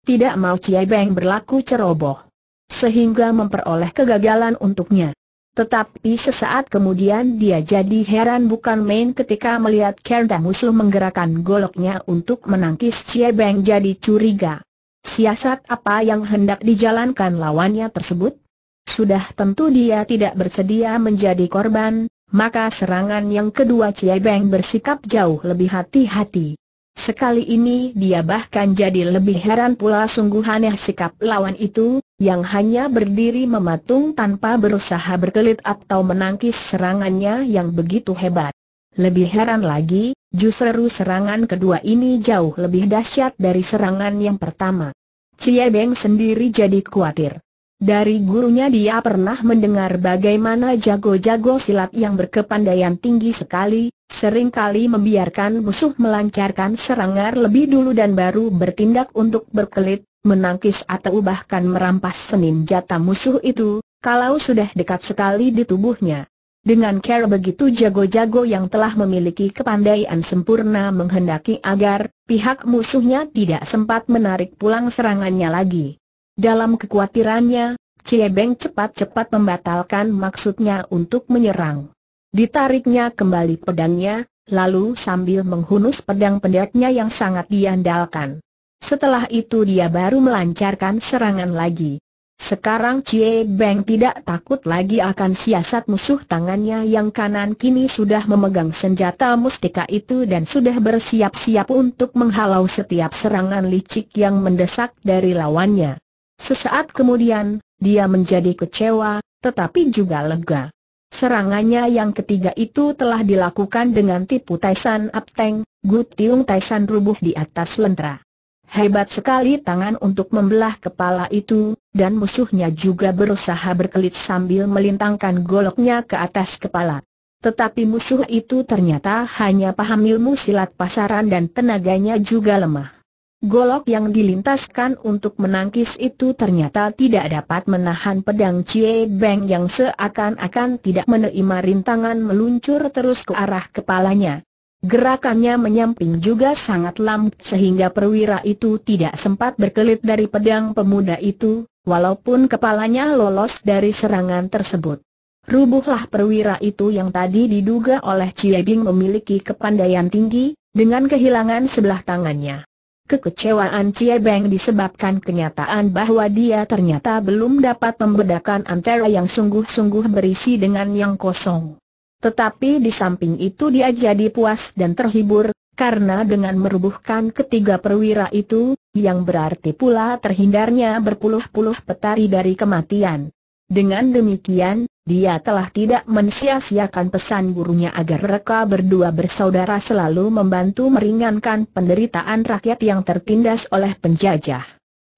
Tidak mau Chie Beng berlaku ceroboh. Sehingga memperoleh kegagalan untuknya. Tetapi sesaat kemudian dia jadi heran bukan main ketika melihat kerda musuh menggerakkan goloknya untuk menangkis Chie Beng jadi curiga. Siasat apa yang hendak dijalankan lawannya tersebut? Sudah tentu dia tidak bersedia menjadi korban, maka serangan yang kedua Chie Beng bersikap jauh lebih hati-hati. Sekali ini dia bahkan jadi lebih heran pula sungguh aneh sikap lawan itu, yang hanya berdiri mematung tanpa berusaha berkelit atau menangkis serangannya yang begitu hebat. Lebih heran lagi, justru serangan kedua ini jauh lebih dahsyat dari serangan yang pertama. Cie Beng sendiri jadi khawatir. Dari gurunya dia pernah mendengar bagaimana jago-jago silat yang berkepandaian tinggi sekali, seringkali membiarkan musuh melancarkan serangan lebih dulu dan baru bertindak untuk berkelit, menangkis atau bahkan merampas senjata musuh itu, kalau sudah dekat sekali di tubuhnya. Dengan cara begitu jago-jago yang telah memiliki kepandaian sempurna menghendaki agar pihak musuhnya tidak sempat menarik pulang serangannya lagi. Dalam kekhawatirannya, Cie Beng cepat-cepat membatalkan maksudnya untuk menyerang. Ditariknya kembali pedangnya, lalu sambil menghunus pedang pendeknya yang sangat diandalkan. Setelah itu dia baru melancarkan serangan lagi. Sekarang Cie Beng tidak takut lagi akan siasat musuh tangannya yang kanan kini sudah memegang senjata mustika itu dan sudah bersiap-siap untuk menghalau setiap serangan licik yang mendesak dari lawannya. Sesaat kemudian, dia menjadi kecewa, tetapi juga lega. Serangannya yang ketiga itu telah dilakukan dengan tipu Taisan Apteng, Gu Tiung Taisan rubuh di atas lentera. Hebat sekali tangan untuk membelah kepala itu, dan musuhnya juga berusaha berkelit sambil melintangkan goloknya ke atas kepala. Tetapi musuh itu ternyata hanya paham ilmu silat pasaran dan tenaganya juga lemah. Golok yang dilintaskan untuk menangkis itu ternyata tidak dapat menahan pedang cie Beng yang seakan-akan tidak menerima rintangan meluncur terus ke arah kepalanya. Gerakannya menyamping juga sangat lambat sehingga perwira itu tidak sempat berkelit dari pedang pemuda itu, walaupun kepalanya lolos dari serangan tersebut. Rubuhlah perwira itu yang tadi diduga oleh Bing memiliki kepandaian tinggi, dengan kehilangan sebelah tangannya. Kekecewaan Bing disebabkan kenyataan bahwa dia ternyata belum dapat membedakan antara yang sungguh-sungguh berisi dengan yang kosong. Tetapi di samping itu dia jadi puas dan terhibur, karena dengan merubuhkan ketiga perwira itu, yang berarti pula terhindarnya berpuluh-puluh petari dari kematian. Dengan demikian, dia telah tidak mensia-siakan pesan gurunya agar mereka berdua bersaudara selalu membantu meringankan penderitaan rakyat yang tertindas oleh penjajah.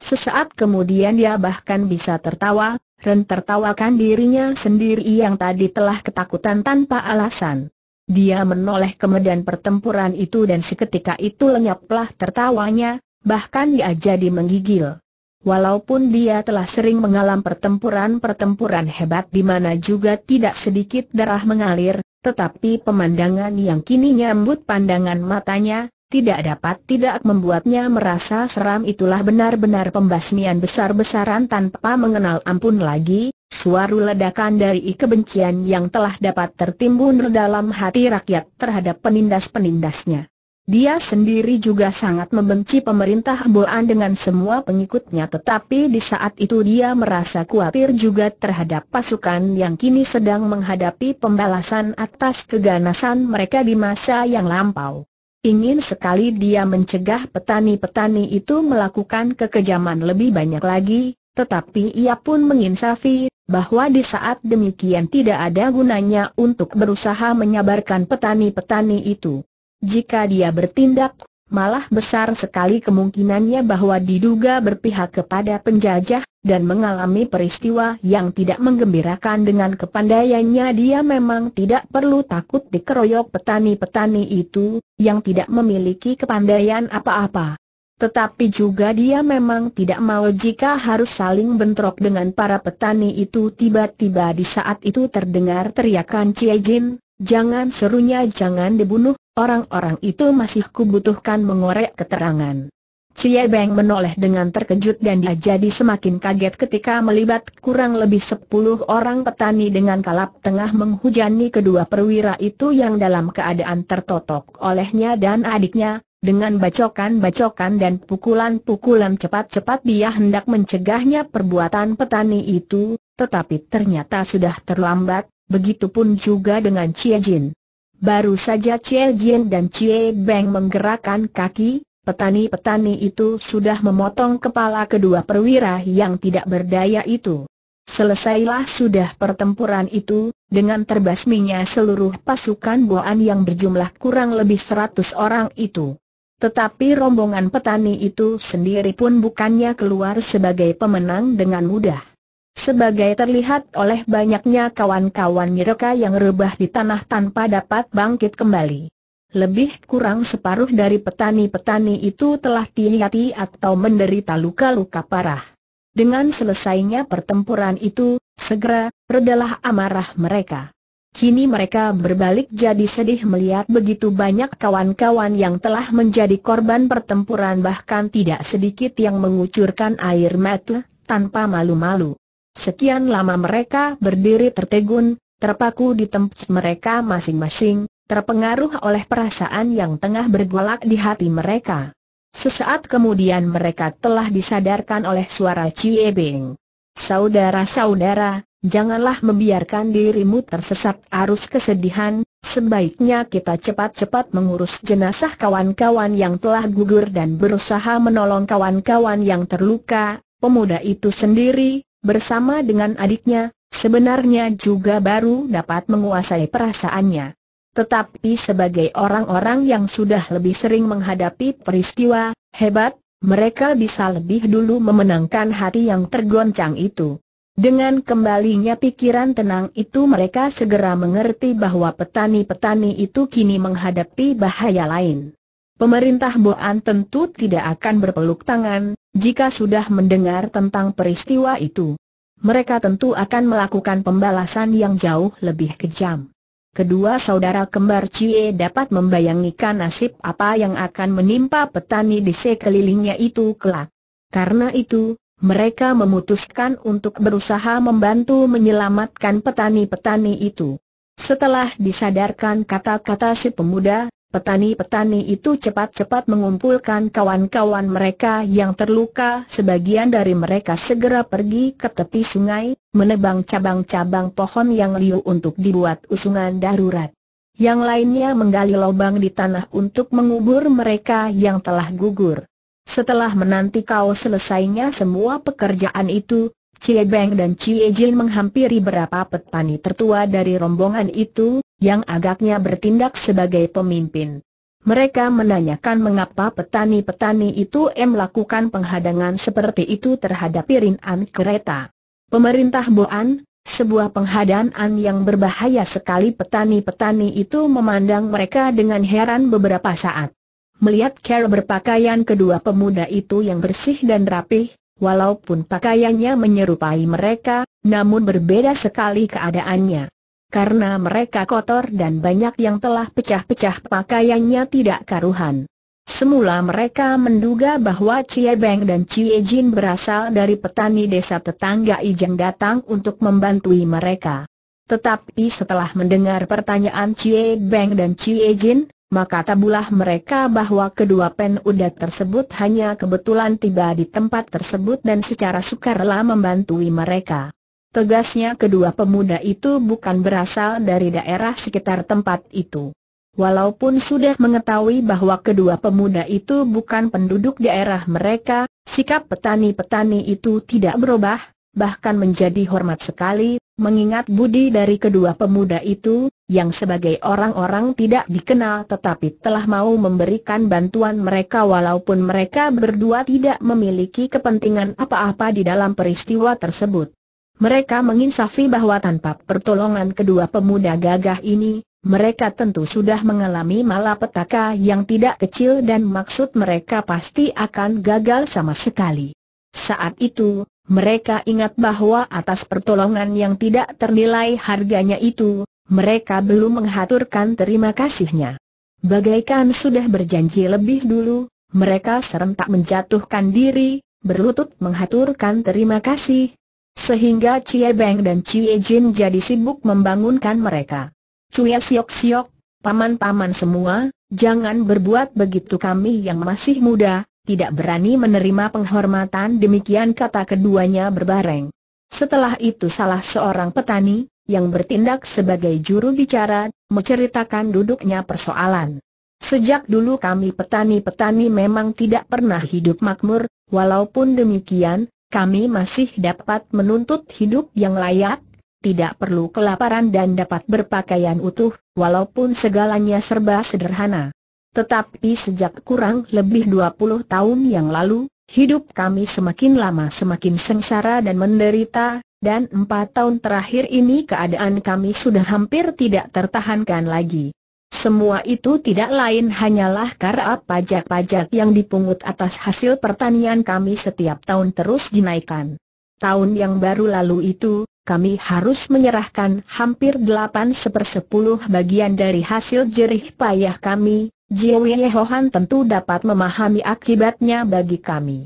Sesaat kemudian dia bahkan bisa tertawa, Ren tertawakan dirinya sendiri yang tadi telah ketakutan tanpa alasan. Dia menoleh ke medan pertempuran itu dan seketika itu lenyaplah tertawanya, bahkan dia jadi menggigil. Walaupun dia telah sering mengalami pertempuran-pertempuran hebat di mana juga tidak sedikit darah mengalir, tetapi pemandangan yang kini nyambut pandangan matanya, tidak dapat tidak membuatnya merasa seram itulah benar-benar pembasmian besar-besaran tanpa mengenal ampun lagi, suara ledakan dari kebencian yang telah dapat tertimbun dalam hati rakyat terhadap penindas-penindasnya. Dia sendiri juga sangat membenci pemerintah Boan dengan semua pengikutnya tetapi di saat itu dia merasa khawatir juga terhadap pasukan yang kini sedang menghadapi pembalasan atas keganasan mereka di masa yang lampau. Ingin sekali dia mencegah petani-petani itu melakukan kekejaman lebih banyak lagi, tetapi ia pun menginsafi bahwa di saat demikian tidak ada gunanya untuk berusaha menyabarkan petani-petani itu. Jika dia bertindak, malah besar sekali kemungkinannya bahwa diduga berpihak kepada penjajah, dan mengalami peristiwa yang tidak menggembirakan dengan kepandaiannya dia memang tidak perlu takut dikeroyok petani-petani itu, yang tidak memiliki kepandaian apa-apa. Tetapi juga dia memang tidak mau jika harus saling bentrok dengan para petani itu tiba-tiba di saat itu terdengar teriakan Cie Jin, jangan serunya jangan dibunuh, orang-orang itu masih kubutuhkan mengorek keterangan. Cie Beng menoleh dengan terkejut dan dia jadi semakin kaget ketika melibat kurang lebih sepuluh orang petani dengan kalap tengah menghujani kedua perwira itu yang dalam keadaan tertotok olehnya dan adiknya, dengan bacokan-bacokan dan pukulan-pukulan cepat-cepat dia hendak mencegahnya perbuatan petani itu, tetapi ternyata sudah terlambat, begitupun juga dengan Cie Jin. Baru saja Cie Jin dan Cie Beng menggerakkan kaki, Petani-petani itu sudah memotong kepala kedua perwira yang tidak berdaya itu. Selesailah sudah pertempuran itu, dengan terbasminya seluruh pasukan Boan yang berjumlah kurang lebih seratus orang itu. Tetapi rombongan petani itu sendiri pun bukannya keluar sebagai pemenang dengan mudah. Sebagai terlihat oleh banyaknya kawan-kawan mereka yang rebah di tanah tanpa dapat bangkit kembali. Lebih kurang separuh dari petani-petani itu telah tiati atau menderita luka-luka parah. Dengan selesainya pertempuran itu, segera, redalah amarah mereka. Kini mereka berbalik jadi sedih melihat begitu banyak kawan-kawan yang telah menjadi korban pertempuran bahkan tidak sedikit yang mengucurkan air mata, tanpa malu-malu. Sekian lama mereka berdiri tertegun, terpaku di tempat mereka masing-masing, terpengaruh oleh perasaan yang tengah bergolak di hati mereka. Sesaat kemudian mereka telah disadarkan oleh suara Cie Bing. Saudara-saudara, janganlah membiarkan dirimu tersesat arus kesedihan, sebaiknya kita cepat-cepat mengurus jenazah kawan-kawan yang telah gugur dan berusaha menolong kawan-kawan yang terluka, pemuda itu sendiri, bersama dengan adiknya, sebenarnya juga baru dapat menguasai perasaannya. Tetapi sebagai orang-orang yang sudah lebih sering menghadapi peristiwa, hebat, mereka bisa lebih dulu memenangkan hati yang tergoncang itu. Dengan kembalinya pikiran tenang itu mereka segera mengerti bahwa petani-petani itu kini menghadapi bahaya lain. Pemerintah Boan tentu tidak akan berpeluk tangan, jika sudah mendengar tentang peristiwa itu. Mereka tentu akan melakukan pembalasan yang jauh lebih kejam kedua saudara kembar Cie dapat membayangkan nasib apa yang akan menimpa petani di sekelilingnya itu kelak. Karena itu, mereka memutuskan untuk berusaha membantu menyelamatkan petani-petani itu. Setelah disadarkan kata-kata si pemuda, Petani-petani itu cepat-cepat mengumpulkan kawan-kawan mereka yang terluka Sebagian dari mereka segera pergi ke tepi sungai, menebang cabang-cabang pohon yang liu untuk dibuat usungan darurat Yang lainnya menggali lubang di tanah untuk mengubur mereka yang telah gugur Setelah menanti kau selesainya semua pekerjaan itu, Cie Beng dan Cie Jin menghampiri berapa petani tertua dari rombongan itu, yang agaknya bertindak sebagai pemimpin. Mereka menanyakan mengapa petani-petani itu melakukan penghadangan seperti itu terhadap piringan kereta. Pemerintah Boan, sebuah penghadangan yang berbahaya sekali petani-petani itu memandang mereka dengan heran beberapa saat. Melihat Carol berpakaian kedua pemuda itu yang bersih dan rapih, walaupun pakaiannya menyerupai mereka, namun berbeda sekali keadaannya. Karena mereka kotor dan banyak yang telah pecah-pecah pakaiannya tidak karuhan. Semula mereka menduga bahwa Cie Beng dan Cie Jin berasal dari petani desa tetangga Ijeng datang untuk membantu mereka. Tetapi setelah mendengar pertanyaan Cie Beng dan Cie Jin, maka tabulah mereka bahwa kedua udah tersebut hanya kebetulan tiba di tempat tersebut dan secara sukarela membantui mereka. Tegasnya kedua pemuda itu bukan berasal dari daerah sekitar tempat itu. Walaupun sudah mengetahui bahwa kedua pemuda itu bukan penduduk daerah mereka, sikap petani-petani itu tidak berubah, bahkan menjadi hormat sekali, mengingat budi dari kedua pemuda itu, yang sebagai orang-orang tidak dikenal tetapi telah mau memberikan bantuan mereka walaupun mereka berdua tidak memiliki kepentingan apa-apa di dalam peristiwa tersebut. Mereka menginsafi bahwa tanpa pertolongan kedua pemuda gagah ini, mereka tentu sudah mengalami malapetaka yang tidak kecil dan maksud mereka pasti akan gagal sama sekali. Saat itu, mereka ingat bahwa atas pertolongan yang tidak ternilai harganya itu, mereka belum menghaturkan terima kasihnya. Bagaikan sudah berjanji lebih dulu, mereka serentak menjatuhkan diri, berlutut menghaturkan terima kasih, sehingga Cie Beng dan Cie Jin jadi sibuk membangunkan mereka. Cie Siok Siok, paman-paman semua, jangan berbuat begitu kami yang masih muda, tidak berani menerima penghormatan demikian kata keduanya berbareng. Setelah itu salah seorang petani, yang bertindak sebagai juru bicara, menceritakan duduknya persoalan. Sejak dulu kami petani-petani memang tidak pernah hidup makmur, walaupun demikian, kami masih dapat menuntut hidup yang layak, tidak perlu kelaparan dan dapat berpakaian utuh, walaupun segalanya serba sederhana. Tetapi sejak kurang lebih 20 tahun yang lalu, hidup kami semakin lama semakin sengsara dan menderita, dan empat tahun terakhir ini keadaan kami sudah hampir tidak tertahankan lagi. Semua itu tidak lain hanyalah karena pajak-pajak yang dipungut atas hasil pertanian kami setiap tahun terus dinaikkan. Tahun yang baru lalu itu, kami harus menyerahkan hampir 8 sepersepuluh bagian dari hasil jerih payah kami, Jiwi Yehohan tentu dapat memahami akibatnya bagi kami.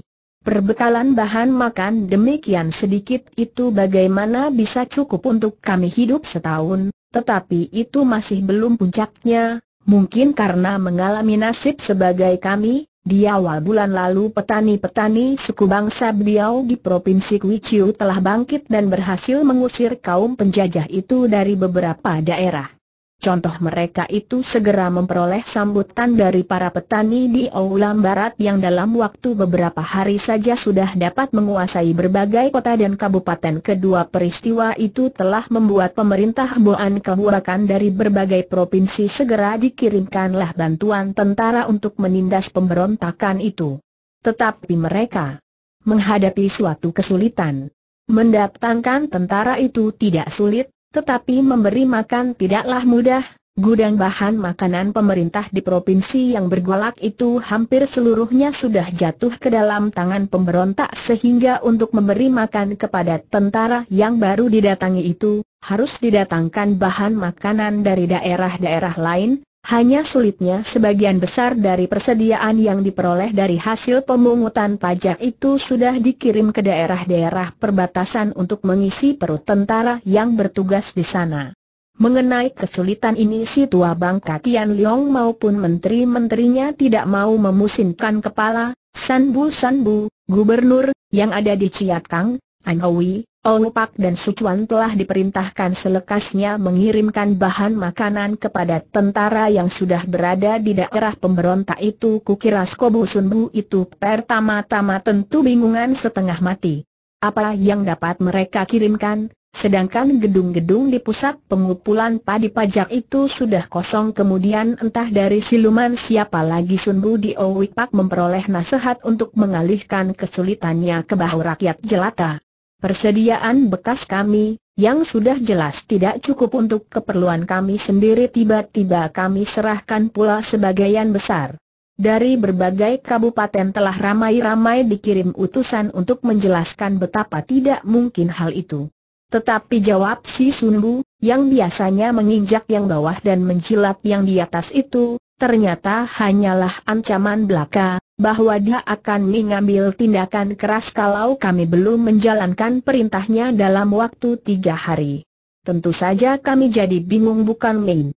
Perbekalan bahan makan demikian sedikit itu bagaimana bisa cukup untuk kami hidup setahun, tetapi itu masih belum puncaknya, mungkin karena mengalami nasib sebagai kami, di awal bulan lalu petani-petani suku bangsa Beliau di Provinsi Kuiciu telah bangkit dan berhasil mengusir kaum penjajah itu dari beberapa daerah. Contoh mereka itu segera memperoleh sambutan dari para petani di Oulam Barat yang dalam waktu beberapa hari saja sudah dapat menguasai berbagai kota dan kabupaten. Kedua peristiwa itu telah membuat pemerintah Boan Kehuakan dari berbagai provinsi segera dikirimkanlah bantuan tentara untuk menindas pemberontakan itu. Tetapi mereka menghadapi suatu kesulitan. Mendatangkan tentara itu tidak sulit, tetapi memberi makan tidaklah mudah, Gudang bahan makanan pemerintah di provinsi yang bergolak itu hampir seluruhnya sudah jatuh ke dalam tangan pemberontak sehingga untuk memberi makan kepada tentara yang baru didatangi itu, harus didatangkan bahan makanan dari daerah-daerah lain, hanya sulitnya sebagian besar dari persediaan yang diperoleh dari hasil pemungutan pajak itu sudah dikirim ke daerah-daerah perbatasan untuk mengisi perut tentara yang bertugas di sana. Mengenai kesulitan ini si tua bangka Tian Leong maupun menteri-menterinya tidak mau memusinkan kepala, Sanbu Sanbu, gubernur, yang ada di Ciatkang, Anhui, Pak dan Sucuan telah diperintahkan selekasnya mengirimkan bahan makanan kepada tentara yang sudah berada di daerah pemberontak itu kukira Skobu Sunbu itu pertama-tama tentu bingungan setengah mati. Apa yang dapat mereka kirimkan, sedangkan gedung-gedung di pusat pengumpulan padi pajak itu sudah kosong kemudian entah dari siluman siapa lagi Sunbu di Pak memperoleh nasihat untuk mengalihkan kesulitannya ke bahu rakyat jelata. Persediaan bekas kami, yang sudah jelas tidak cukup untuk keperluan kami sendiri tiba-tiba kami serahkan pula sebagian besar. Dari berbagai kabupaten telah ramai-ramai dikirim utusan untuk menjelaskan betapa tidak mungkin hal itu. Tetapi jawab si Sunbu, yang biasanya menginjak yang bawah dan menjilat yang di atas itu, ternyata hanyalah ancaman belaka, bahwa dia akan mengambil tindakan keras kalau kami belum menjalankan perintahnya dalam waktu tiga hari. Tentu saja kami jadi bingung bukan main.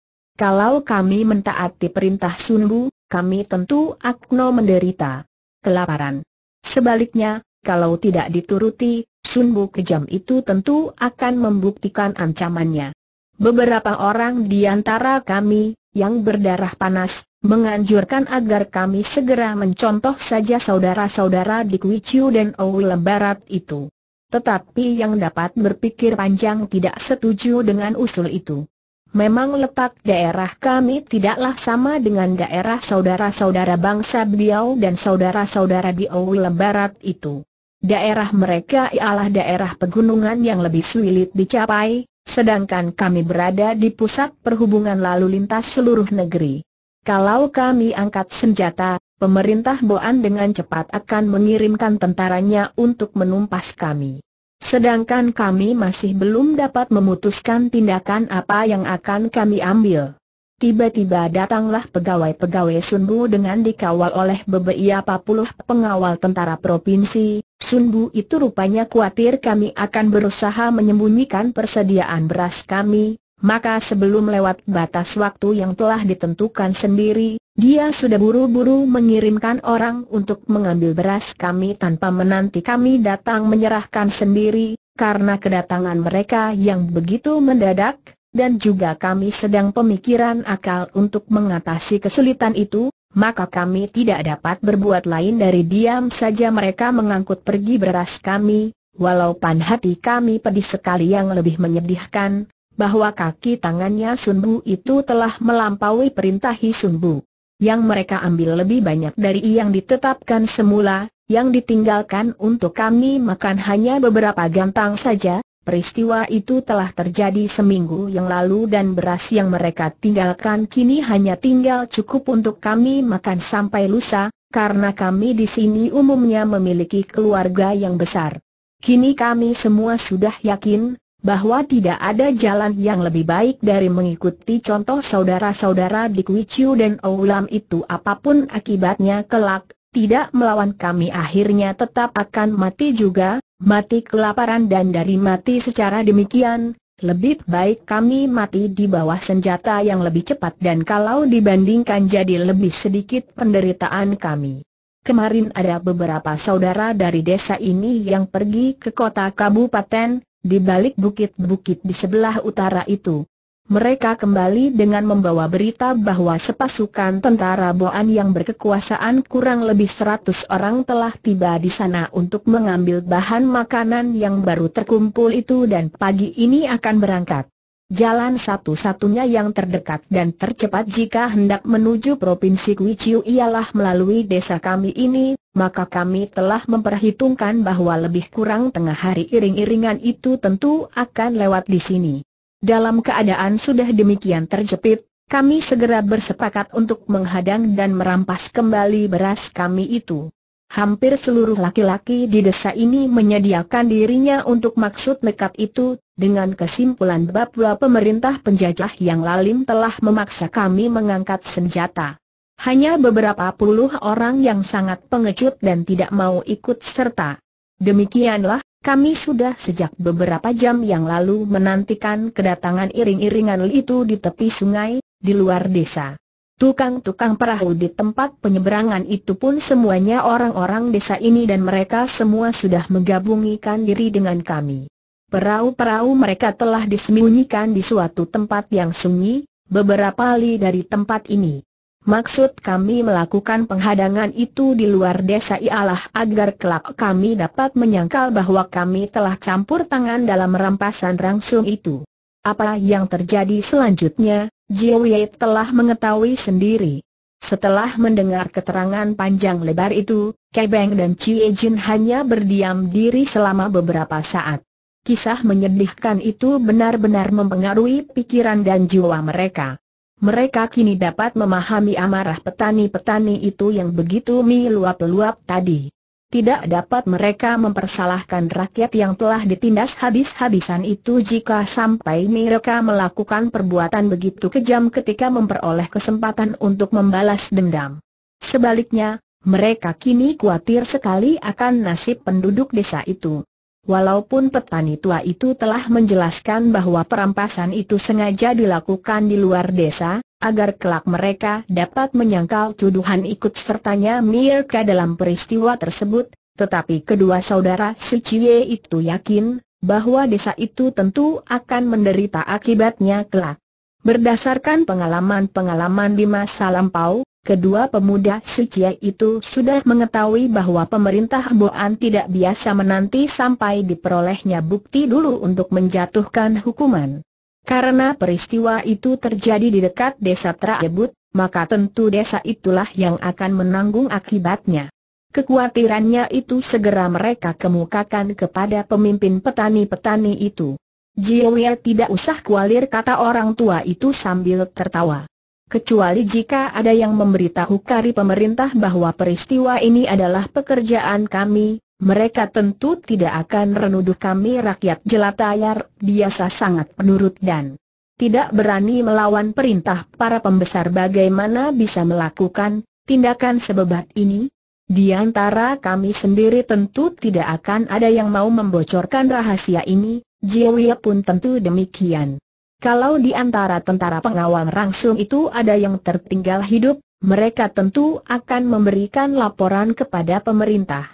Kalau kami mentaati perintah Sunbu, kami tentu akno menderita kelaparan. Sebaliknya, kalau tidak dituruti, Sunbu kejam itu tentu akan membuktikan ancamannya. Beberapa orang di antara kami, yang berdarah panas, menganjurkan agar kami segera mencontoh saja saudara-saudara di Kui Chiu dan Oule Barat itu. Tetapi yang dapat berpikir panjang tidak setuju dengan usul itu. Memang letak daerah kami tidaklah sama dengan daerah saudara-saudara bangsa beliau dan saudara-saudara di Oule Barat itu. Daerah mereka ialah daerah pegunungan yang lebih sulit dicapai, sedangkan kami berada di pusat perhubungan lalu lintas seluruh negeri. Kalau kami angkat senjata, pemerintah Boan dengan cepat akan mengirimkan tentaranya untuk menumpas kami. Sedangkan kami masih belum dapat memutuskan tindakan apa yang akan kami ambil. Tiba-tiba datanglah pegawai-pegawai Sunbu dengan dikawal oleh beberapa puluh pengawal tentara provinsi. Sunbu itu rupanya khawatir kami akan berusaha menyembunyikan persediaan beras kami, maka sebelum lewat batas waktu yang telah ditentukan sendiri, dia sudah buru-buru mengirimkan orang untuk mengambil beras kami tanpa menanti kami datang menyerahkan sendiri, karena kedatangan mereka yang begitu mendadak, dan juga kami sedang pemikiran akal untuk mengatasi kesulitan itu, maka kami tidak dapat berbuat lain dari diam saja mereka mengangkut pergi beras kami, walaupun hati kami pedih sekali yang lebih menyedihkan, bahwa kaki tangannya Sunbu itu telah melampaui perintah Sunbu, Yang mereka ambil lebih banyak dari yang ditetapkan semula, yang ditinggalkan untuk kami makan hanya beberapa gantang saja, Peristiwa itu telah terjadi seminggu yang lalu dan beras yang mereka tinggalkan kini hanya tinggal cukup untuk kami makan sampai lusa, karena kami di sini umumnya memiliki keluarga yang besar. Kini kami semua sudah yakin bahwa tidak ada jalan yang lebih baik dari mengikuti contoh saudara-saudara di Kuichiu dan Oulam itu apapun akibatnya kelak, tidak melawan kami akhirnya tetap akan mati juga, mati kelaparan dan dari mati secara demikian, lebih baik kami mati di bawah senjata yang lebih cepat dan kalau dibandingkan jadi lebih sedikit penderitaan kami. Kemarin ada beberapa saudara dari desa ini yang pergi ke kota kabupaten, di balik bukit-bukit di sebelah utara itu mereka kembali dengan membawa berita bahwa sepasukan tentara Boan yang berkekuasaan kurang lebih 100 orang telah tiba di sana untuk mengambil bahan makanan yang baru terkumpul itu dan pagi ini akan berangkat. Jalan satu-satunya yang terdekat dan tercepat jika hendak menuju Provinsi Kuiciu ialah melalui desa kami ini, maka kami telah memperhitungkan bahwa lebih kurang tengah hari iring-iringan itu tentu akan lewat di sini. Dalam keadaan sudah demikian terjepit, kami segera bersepakat untuk menghadang dan merampas kembali beras kami itu. Hampir seluruh laki-laki di desa ini menyediakan dirinya untuk maksud nekat itu, dengan kesimpulan bahwa pemerintah penjajah yang lalim telah memaksa kami mengangkat senjata. Hanya beberapa puluh orang yang sangat pengecut dan tidak mau ikut serta. Demikianlah, kami sudah sejak beberapa jam yang lalu menantikan kedatangan iring-iringan itu di tepi sungai, di luar desa. Tukang-tukang perahu di tempat penyeberangan itu pun semuanya orang-orang desa ini dan mereka semua sudah menggabungkan diri dengan kami. Perahu-perahu mereka telah disembunyikan di suatu tempat yang sunyi, beberapa li dari tempat ini. Maksud kami melakukan penghadangan itu di luar desa ialah agar kelak kami dapat menyangkal bahwa kami telah campur tangan dalam rampasan rangsum itu. Apa yang terjadi selanjutnya, Jiwie telah mengetahui sendiri. Setelah mendengar keterangan panjang lebar itu, Kebeng dan Chie Jin hanya berdiam diri selama beberapa saat. Kisah menyedihkan itu benar-benar mempengaruhi pikiran dan jiwa mereka. Mereka kini dapat memahami amarah petani-petani itu yang begitu meluap-luap tadi. Tidak dapat mereka mempersalahkan rakyat yang telah ditindas habis-habisan itu jika sampai mereka melakukan perbuatan begitu kejam ketika memperoleh kesempatan untuk membalas dendam. Sebaliknya, mereka kini khawatir sekali akan nasib penduduk desa itu. Walaupun petani tua itu telah menjelaskan bahwa perampasan itu sengaja dilakukan di luar desa, agar kelak mereka dapat menyangkal tuduhan ikut sertanya Mirka dalam peristiwa tersebut, tetapi kedua saudara Suciye itu yakin bahwa desa itu tentu akan menderita akibatnya kelak. Berdasarkan pengalaman-pengalaman di masa lampau, Kedua pemuda Sikia itu sudah mengetahui bahwa pemerintah Boan tidak biasa menanti sampai diperolehnya bukti dulu untuk menjatuhkan hukuman. Karena peristiwa itu terjadi di dekat desa Traebut, maka tentu desa itulah yang akan menanggung akibatnya. Kekuatirannya itu segera mereka kemukakan kepada pemimpin petani-petani itu. Jiwil tidak usah kualir kata orang tua itu sambil tertawa kecuali jika ada yang memberitahu kari pemerintah bahwa peristiwa ini adalah pekerjaan kami, mereka tentu tidak akan renuduh kami rakyat jelatayar, biasa sangat penurut dan tidak berani melawan perintah para pembesar bagaimana bisa melakukan tindakan sebebat ini. Di antara kami sendiri tentu tidak akan ada yang mau membocorkan rahasia ini, Jiwia pun tentu demikian. Kalau di antara tentara pengawal Rangsum itu ada yang tertinggal hidup, mereka tentu akan memberikan laporan kepada pemerintah.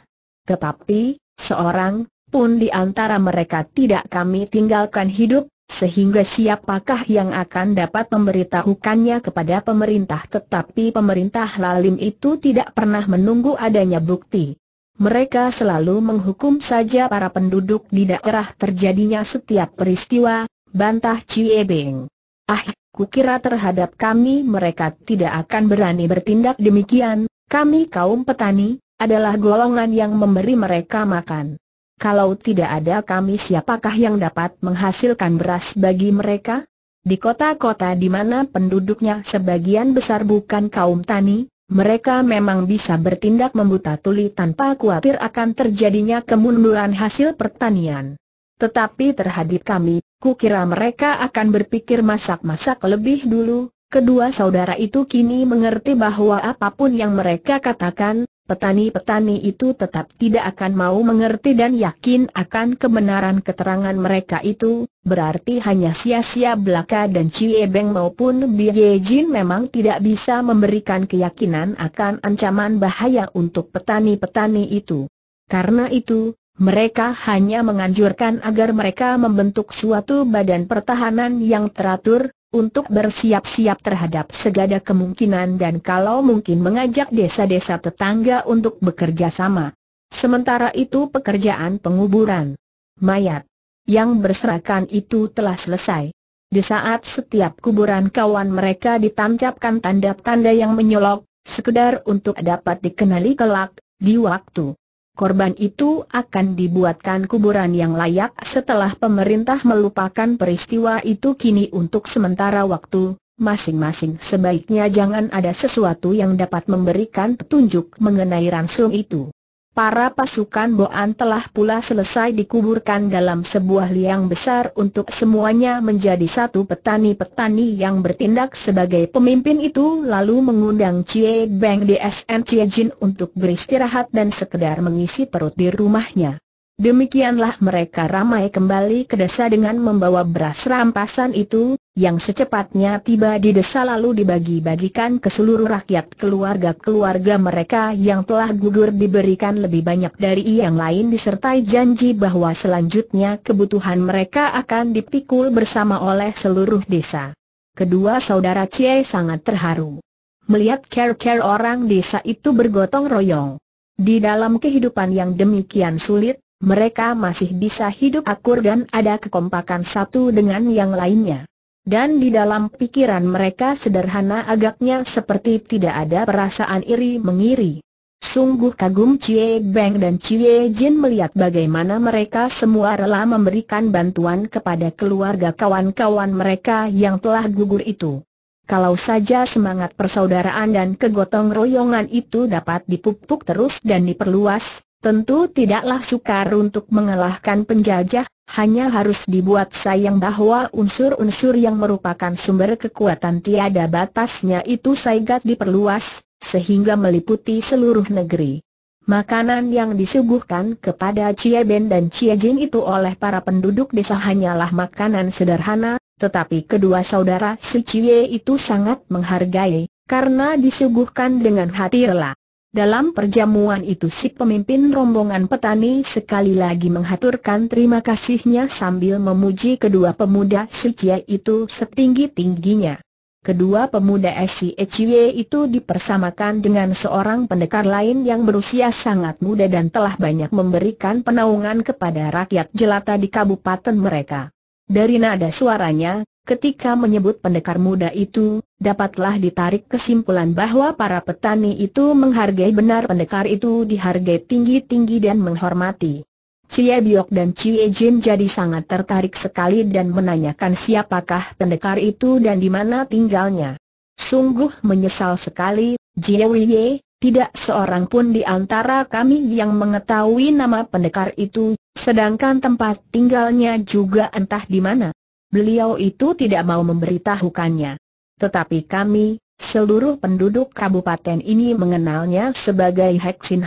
Tetapi, seorang pun di antara mereka tidak kami tinggalkan hidup, sehingga siapakah yang akan dapat memberitahukannya kepada pemerintah tetapi pemerintah lalim itu tidak pernah menunggu adanya bukti. Mereka selalu menghukum saja para penduduk di daerah terjadinya setiap peristiwa, bantah Cie Beng. Ah, kukira terhadap kami mereka tidak akan berani bertindak demikian, kami kaum petani, adalah golongan yang memberi mereka makan. Kalau tidak ada kami siapakah yang dapat menghasilkan beras bagi mereka? Di kota-kota di mana penduduknya sebagian besar bukan kaum tani, mereka memang bisa bertindak membuta tuli tanpa khawatir akan terjadinya kemunduran hasil pertanian. Tetapi terhadap kami, kukira mereka akan berpikir masak-masak lebih dulu. Kedua saudara itu kini mengerti bahwa apapun yang mereka katakan, petani-petani itu tetap tidak akan mau mengerti dan yakin akan kebenaran keterangan mereka itu, berarti hanya sia-sia belaka dan Cie Beng maupun Bie Jin memang tidak bisa memberikan keyakinan akan ancaman bahaya untuk petani-petani itu. Karena itu, mereka hanya menganjurkan agar mereka membentuk suatu badan pertahanan yang teratur, untuk bersiap-siap terhadap segala kemungkinan dan kalau mungkin mengajak desa-desa tetangga untuk bekerja sama. Sementara itu pekerjaan penguburan mayat yang berserakan itu telah selesai. Di saat setiap kuburan kawan mereka ditancapkan tanda-tanda yang menyolok, sekedar untuk dapat dikenali kelak, di waktu korban itu akan dibuatkan kuburan yang layak setelah pemerintah melupakan peristiwa itu kini untuk sementara waktu, masing-masing sebaiknya jangan ada sesuatu yang dapat memberikan petunjuk mengenai ransum itu. Para pasukan Boan telah pula selesai dikuburkan dalam sebuah liang besar untuk semuanya menjadi satu petani-petani yang bertindak sebagai pemimpin itu lalu mengundang Cie Beng DSN Cie Jin untuk beristirahat dan sekedar mengisi perut di rumahnya. Demikianlah mereka ramai kembali ke desa dengan membawa beras rampasan itu, yang secepatnya tiba di desa lalu dibagi-bagikan ke seluruh rakyat keluarga-keluarga mereka yang telah gugur diberikan lebih banyak dari yang lain disertai janji bahwa selanjutnya kebutuhan mereka akan dipikul bersama oleh seluruh desa. Kedua saudara Cie sangat terharu melihat care-care orang desa itu bergotong royong. Di dalam kehidupan yang demikian sulit, mereka masih bisa hidup akur dan ada kekompakan satu dengan yang lainnya. Dan di dalam pikiran mereka sederhana agaknya seperti tidak ada perasaan iri mengiri. Sungguh kagum Cie Beng dan Cie Jin melihat bagaimana mereka semua rela memberikan bantuan kepada keluarga kawan-kawan mereka yang telah gugur itu. Kalau saja semangat persaudaraan dan kegotong royongan itu dapat dipupuk terus dan diperluas, tentu tidaklah sukar untuk mengalahkan penjajah, hanya harus dibuat sayang bahwa unsur-unsur yang merupakan sumber kekuatan tiada batasnya itu saigat diperluas, sehingga meliputi seluruh negeri. Makanan yang disuguhkan kepada Cie Ben dan Cie Jin itu oleh para penduduk desa hanyalah makanan sederhana, tetapi kedua saudara suciye Cie itu sangat menghargai, karena disuguhkan dengan hati rela. Dalam perjamuan itu si pemimpin rombongan petani sekali lagi menghaturkan terima kasihnya sambil memuji kedua pemuda Sikia itu setinggi-tingginya. Kedua pemuda SCHY itu dipersamakan dengan seorang pendekar lain yang berusia sangat muda dan telah banyak memberikan penaungan kepada rakyat jelata di kabupaten mereka. Dari nada suaranya, Ketika menyebut pendekar muda itu, dapatlah ditarik kesimpulan bahwa para petani itu menghargai benar pendekar itu dihargai tinggi-tinggi dan menghormati. Cie Biok dan Cie Jin jadi sangat tertarik sekali dan menanyakan siapakah pendekar itu dan di mana tinggalnya. Sungguh menyesal sekali, Jie Wiye, tidak seorang pun di antara kami yang mengetahui nama pendekar itu, sedangkan tempat tinggalnya juga entah di mana beliau itu tidak mau memberitahukannya. Tetapi kami, seluruh penduduk kabupaten ini mengenalnya sebagai Hek Sin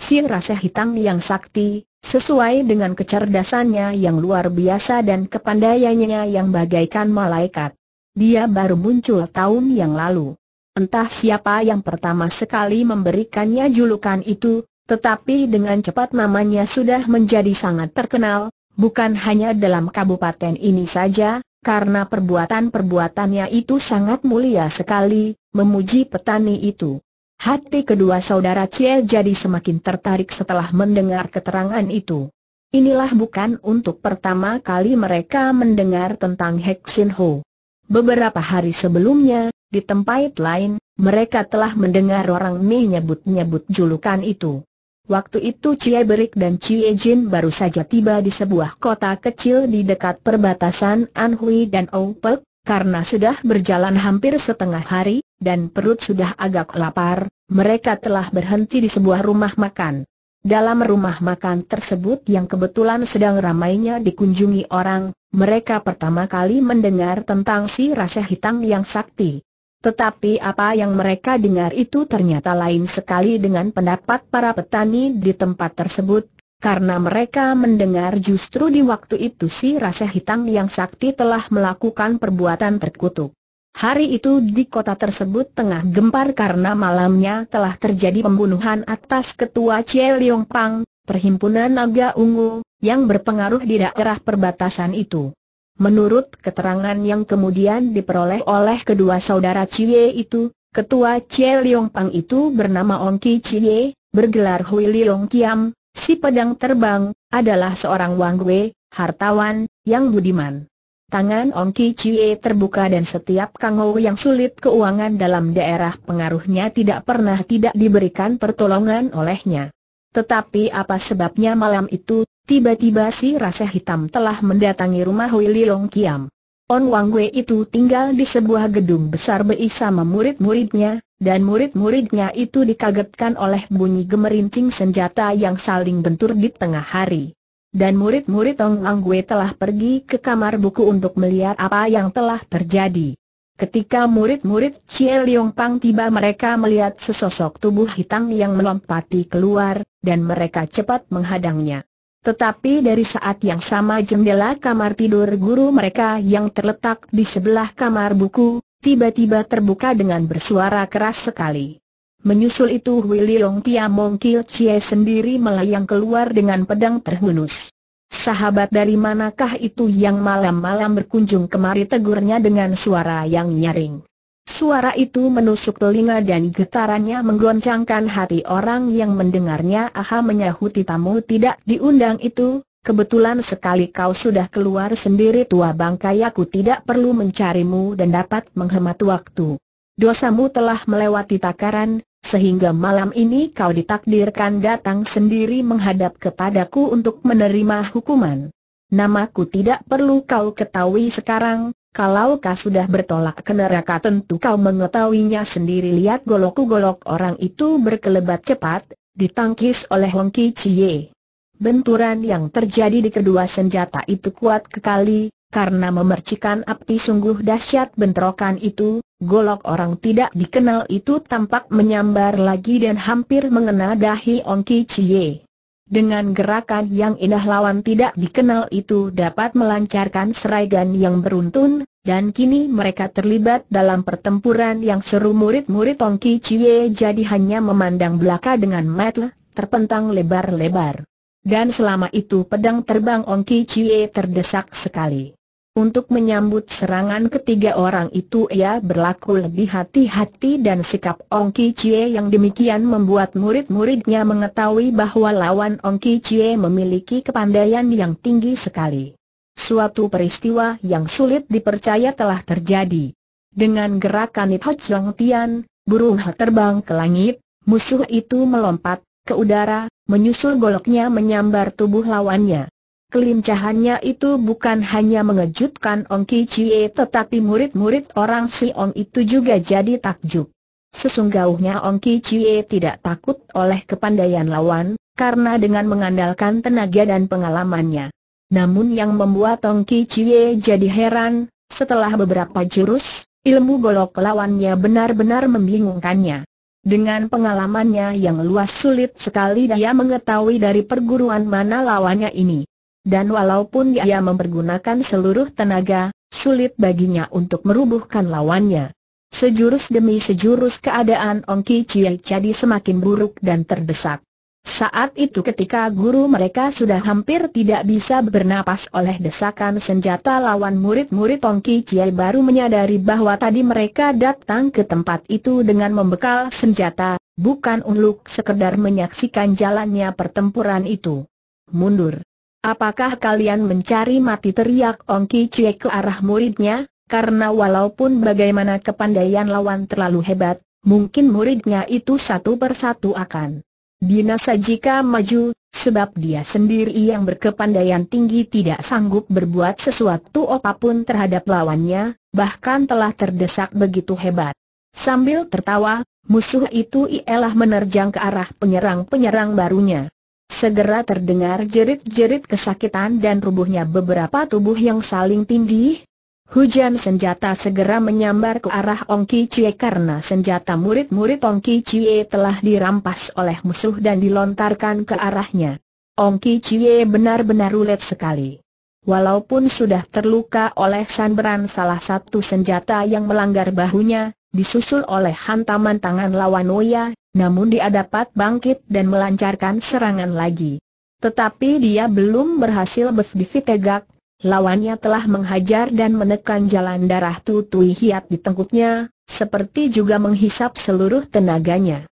si rasa hitam yang sakti, sesuai dengan kecerdasannya yang luar biasa dan kepandaiannya yang bagaikan malaikat. Dia baru muncul tahun yang lalu. Entah siapa yang pertama sekali memberikannya julukan itu, tetapi dengan cepat namanya sudah menjadi sangat terkenal, Bukan hanya dalam kabupaten ini saja, karena perbuatan-perbuatannya itu sangat mulia sekali, memuji petani itu. Hati kedua saudara Cie jadi semakin tertarik setelah mendengar keterangan itu. Inilah bukan untuk pertama kali mereka mendengar tentang Hek Ho. Beberapa hari sebelumnya, di tempat lain, mereka telah mendengar orang menyebut-nyebut julukan itu. Waktu itu Cie Berik dan Cie Jin baru saja tiba di sebuah kota kecil di dekat perbatasan Anhui dan Oupek, karena sudah berjalan hampir setengah hari, dan perut sudah agak lapar, mereka telah berhenti di sebuah rumah makan. Dalam rumah makan tersebut yang kebetulan sedang ramainya dikunjungi orang, mereka pertama kali mendengar tentang si rasa hitam yang sakti. Tetapi apa yang mereka dengar itu ternyata lain sekali dengan pendapat para petani di tempat tersebut, karena mereka mendengar justru di waktu itu si rasa hitam yang sakti telah melakukan perbuatan terkutuk. Hari itu di kota tersebut tengah gempar karena malamnya telah terjadi pembunuhan atas ketua Chie Leong Pang, perhimpunan naga ungu, yang berpengaruh di daerah perbatasan itu. Menurut keterangan yang kemudian diperoleh oleh kedua saudara Cie itu, ketua Cie Liong Pang itu bernama Ong Ki Cie, bergelar Hui Liong Kiam, si pedang terbang, adalah seorang Wang Wei, hartawan, yang budiman. Tangan Ong Ki Cie terbuka dan setiap kango yang sulit keuangan dalam daerah pengaruhnya tidak pernah tidak diberikan pertolongan olehnya. Tetapi apa sebabnya malam itu, Tiba-tiba si rasa hitam telah mendatangi rumah Hui Long Kiam. On Wang Wei itu tinggal di sebuah gedung besar bersama murid-muridnya, dan murid-muridnya itu dikagetkan oleh bunyi gemerincing senjata yang saling bentur di tengah hari. Dan murid-murid Ong Wang Wei telah pergi ke kamar buku untuk melihat apa yang telah terjadi. Ketika murid-murid Cie Liong Pang tiba mereka melihat sesosok tubuh hitam yang melompati keluar, dan mereka cepat menghadangnya. Tetapi dari saat yang sama jendela kamar tidur guru mereka yang terletak di sebelah kamar buku, tiba-tiba terbuka dengan bersuara keras sekali. Menyusul itu Willy Long Tia Mong Kil Chie sendiri melayang keluar dengan pedang terhunus. Sahabat dari manakah itu yang malam-malam berkunjung kemari tegurnya dengan suara yang nyaring. Suara itu menusuk telinga dan getarannya menggoncangkan hati orang yang mendengarnya Aha menyahuti tamu tidak diundang itu, kebetulan sekali kau sudah keluar sendiri tua bangkai aku tidak perlu mencarimu dan dapat menghemat waktu. Dosamu telah melewati takaran, sehingga malam ini kau ditakdirkan datang sendiri menghadap kepadaku untuk menerima hukuman. Namaku tidak perlu kau ketahui sekarang, kalau kau sudah bertolak ke neraka tentu kau mengetahuinya sendiri Lihat golok golok orang itu berkelebat cepat, ditangkis oleh Hong Ki Chie Benturan yang terjadi di kedua senjata itu kuat sekali, karena memercikan api sungguh dahsyat bentrokan itu, golok orang tidak dikenal itu tampak menyambar lagi dan hampir mengena dahi Ong Ki Chie dengan gerakan yang indah lawan tidak dikenal itu dapat melancarkan seraigan yang beruntun, dan kini mereka terlibat dalam pertempuran yang seru murid-murid Tong Ki Chie jadi hanya memandang belaka dengan mata terpentang lebar-lebar. Dan selama itu pedang terbang Ong Ki Chie terdesak sekali. Untuk menyambut serangan ketiga orang itu ia berlaku lebih hati-hati dan sikap Ong Ki Chie yang demikian membuat murid-muridnya mengetahui bahwa lawan Ong Ki Chie memiliki kepandaian yang tinggi sekali. Suatu peristiwa yang sulit dipercaya telah terjadi. Dengan gerakan Ho Chong Tian, burung terbang ke langit, musuh itu melompat ke udara, menyusul goloknya menyambar tubuh lawannya. Kelincahannya itu bukan hanya mengejutkan Ong Ki Chie tetapi murid-murid orang si Ong itu juga jadi takjub. Sesungguhnya Ong Ki Chie tidak takut oleh kepandaian lawan, karena dengan mengandalkan tenaga dan pengalamannya. Namun yang membuat Ong Ki Chie jadi heran, setelah beberapa jurus, ilmu golok lawannya benar-benar membingungkannya. Dengan pengalamannya yang luas sulit sekali dia mengetahui dari perguruan mana lawannya ini. Dan walaupun dia mempergunakan seluruh tenaga, sulit baginya untuk merubuhkan lawannya. Sejurus demi sejurus keadaan Ongki Chie jadi semakin buruk dan terdesak. Saat itu ketika guru mereka sudah hampir tidak bisa bernapas oleh desakan senjata lawan murid-murid Ki Kiai baru menyadari bahwa tadi mereka datang ke tempat itu dengan membekal senjata, bukan untuk sekedar menyaksikan jalannya pertempuran itu. Mundur. Apakah kalian mencari mati teriak Ong Chie ke arah muridnya, karena walaupun bagaimana kepandaian lawan terlalu hebat, mungkin muridnya itu satu persatu akan binasa jika maju, sebab dia sendiri yang berkepandaian tinggi tidak sanggup berbuat sesuatu apapun terhadap lawannya, bahkan telah terdesak begitu hebat. Sambil tertawa, musuh itu ialah menerjang ke arah penyerang-penyerang barunya. Segera terdengar jerit-jerit kesakitan dan rubuhnya beberapa tubuh yang saling tindih. Hujan senjata segera menyambar ke arah Ong Ki Chie karena senjata murid-murid Ong Ki Chie telah dirampas oleh musuh dan dilontarkan ke arahnya. Ong Ki Chie benar-benar ulet sekali. Walaupun sudah terluka oleh sanberan salah satu senjata yang melanggar bahunya, disusul oleh hantaman tangan lawan Noya, namun dia dapat bangkit dan melancarkan serangan lagi. Tetapi dia belum berhasil berdiri tegak, lawannya telah menghajar dan menekan jalan darah tutui hiat di tengkuknya, seperti juga menghisap seluruh tenaganya.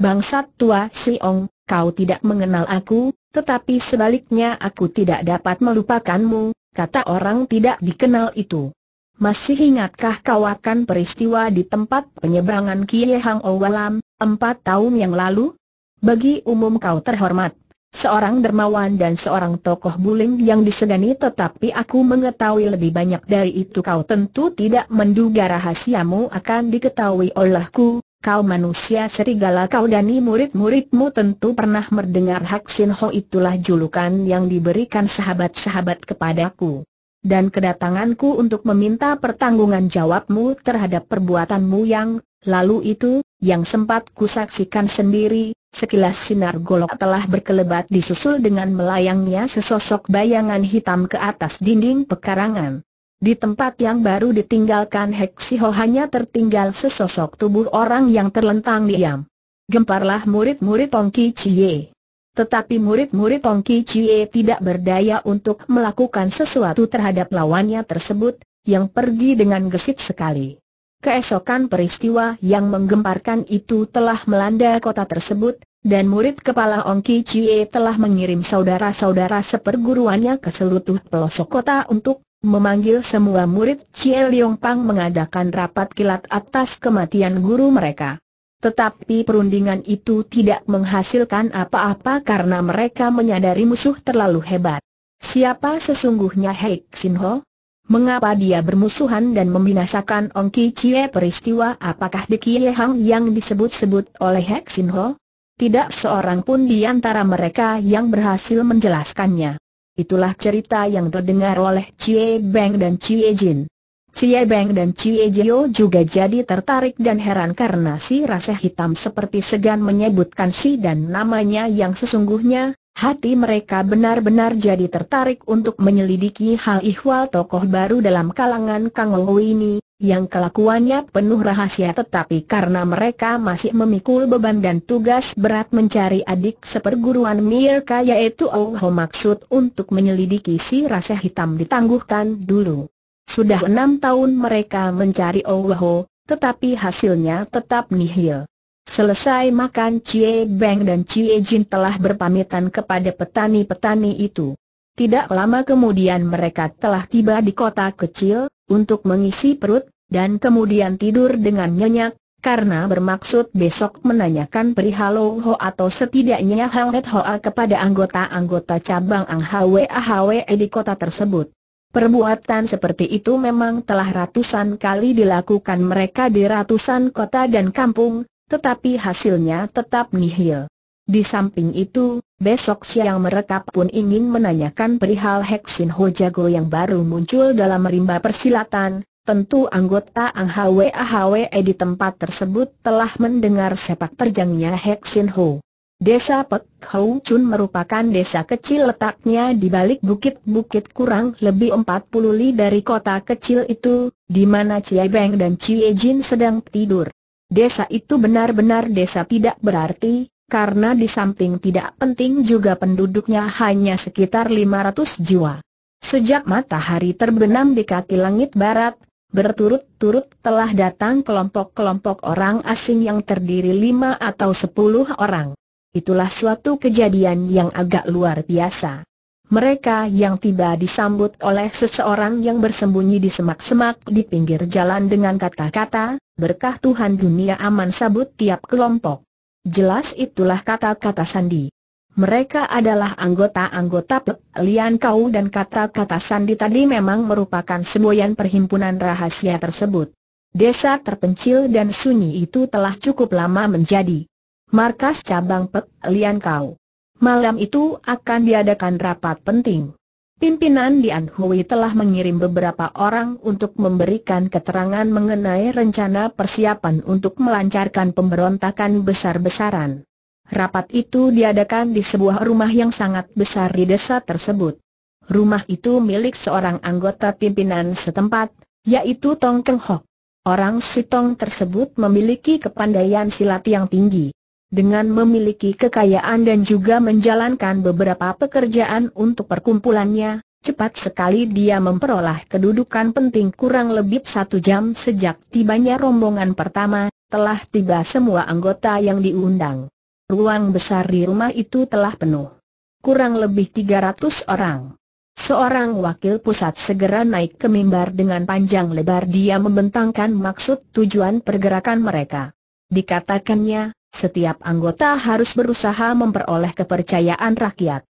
Bangsat tua Ong, kau tidak mengenal aku, tetapi sebaliknya aku tidak dapat melupakanmu, kata orang tidak dikenal itu. Masih ingatkah kau akan peristiwa di tempat penyeberangan Kie Hang Owalam, empat tahun yang lalu? Bagi umum kau terhormat, seorang dermawan dan seorang tokoh bulim yang disegani tetapi aku mengetahui lebih banyak dari itu kau tentu tidak menduga rahasiamu akan diketahui olehku, kau manusia serigala kau dan murid-muridmu tentu pernah mendengar Hak Sin Ho itulah julukan yang diberikan sahabat-sahabat kepadaku dan kedatanganku untuk meminta pertanggungan jawabmu terhadap perbuatanmu yang, lalu itu, yang sempat kusaksikan sendiri, sekilas sinar golok telah berkelebat disusul dengan melayangnya sesosok bayangan hitam ke atas dinding pekarangan. Di tempat yang baru ditinggalkan Heksiho hanya tertinggal sesosok tubuh orang yang terlentang diam. Gemparlah murid-murid Tongki Chie. Tetapi murid-murid Tong Ki Chie tidak berdaya untuk melakukan sesuatu terhadap lawannya tersebut, yang pergi dengan gesit sekali. Keesokan peristiwa yang menggemparkan itu telah melanda kota tersebut, dan murid kepala Ong Ki Chie telah mengirim saudara-saudara seperguruannya ke seluruh pelosok kota untuk memanggil semua murid Chie Liong Pang mengadakan rapat kilat atas kematian guru mereka. Tetapi perundingan itu tidak menghasilkan apa-apa karena mereka menyadari musuh terlalu hebat. Siapa sesungguhnya Heik Sinho? Ho? Mengapa dia bermusuhan dan membinasakan Ong Ki Chie peristiwa apakah Di Kie Hang yang disebut-sebut oleh Heik Sinho? Ho? Tidak seorang pun di antara mereka yang berhasil menjelaskannya. Itulah cerita yang terdengar oleh Chie Beng dan Chie Jin. Cie Beng dan Cie Jio juga jadi tertarik dan heran karena si rasa hitam seperti segan menyebutkan si dan namanya yang sesungguhnya, hati mereka benar-benar jadi tertarik untuk menyelidiki hal ihwal tokoh baru dalam kalangan Kang Ou ini, yang kelakuannya penuh rahasia tetapi karena mereka masih memikul beban dan tugas berat mencari adik seperguruan Mirka yaitu Oh Ho maksud untuk menyelidiki si rasa hitam ditangguhkan dulu. Sudah enam tahun mereka mencari Owaho, tetapi hasilnya tetap nihil. Selesai makan Cie Beng dan Cie Jin telah berpamitan kepada petani-petani itu. Tidak lama kemudian mereka telah tiba di kota kecil, untuk mengisi perut, dan kemudian tidur dengan nyenyak, karena bermaksud besok menanyakan perihal Ho atau setidaknya Hang Hoa kepada anggota-anggota cabang Ang Hwa di kota tersebut. Perbuatan seperti itu memang telah ratusan kali dilakukan mereka di ratusan kota dan kampung, tetapi hasilnya tetap nihil. Di samping itu, besok siang mereka pun ingin menanyakan perihal Heksin Hojago yang baru muncul dalam rimba persilatan, tentu anggota Ang AHWAHWE di tempat tersebut telah mendengar sepak terjangnya Heksin Ho. Desa Pek Hou Chun merupakan desa kecil letaknya di balik bukit-bukit kurang lebih 40 li dari kota kecil itu, di mana Cie Beng dan Cie Jin sedang tidur. Desa itu benar-benar desa tidak berarti, karena di samping tidak penting juga penduduknya hanya sekitar 500 jiwa. Sejak matahari terbenam di kaki langit barat, Berturut-turut telah datang kelompok-kelompok orang asing yang terdiri lima atau sepuluh orang itulah suatu kejadian yang agak luar biasa. Mereka yang tiba disambut oleh seseorang yang bersembunyi di semak-semak di pinggir jalan dengan kata-kata, berkah Tuhan dunia aman sabut tiap kelompok. Jelas itulah kata-kata Sandi. Mereka adalah anggota-anggota Lian Kau dan kata-kata Sandi tadi memang merupakan semboyan perhimpunan rahasia tersebut. Desa terpencil dan sunyi itu telah cukup lama menjadi markas cabang Pek Lian Kau. Malam itu akan diadakan rapat penting. Pimpinan Dian Hui telah mengirim beberapa orang untuk memberikan keterangan mengenai rencana persiapan untuk melancarkan pemberontakan besar-besaran. Rapat itu diadakan di sebuah rumah yang sangat besar di desa tersebut. Rumah itu milik seorang anggota pimpinan setempat, yaitu Tong Keng Hok. Orang Sitong tersebut memiliki kepandaian silat yang tinggi dengan memiliki kekayaan dan juga menjalankan beberapa pekerjaan untuk perkumpulannya, cepat sekali dia memperoleh kedudukan penting kurang lebih satu jam sejak tibanya rombongan pertama, telah tiba semua anggota yang diundang. Ruang besar di rumah itu telah penuh. Kurang lebih 300 orang. Seorang wakil pusat segera naik ke mimbar dengan panjang lebar dia membentangkan maksud tujuan pergerakan mereka. Dikatakannya, setiap anggota harus berusaha memperoleh kepercayaan rakyat.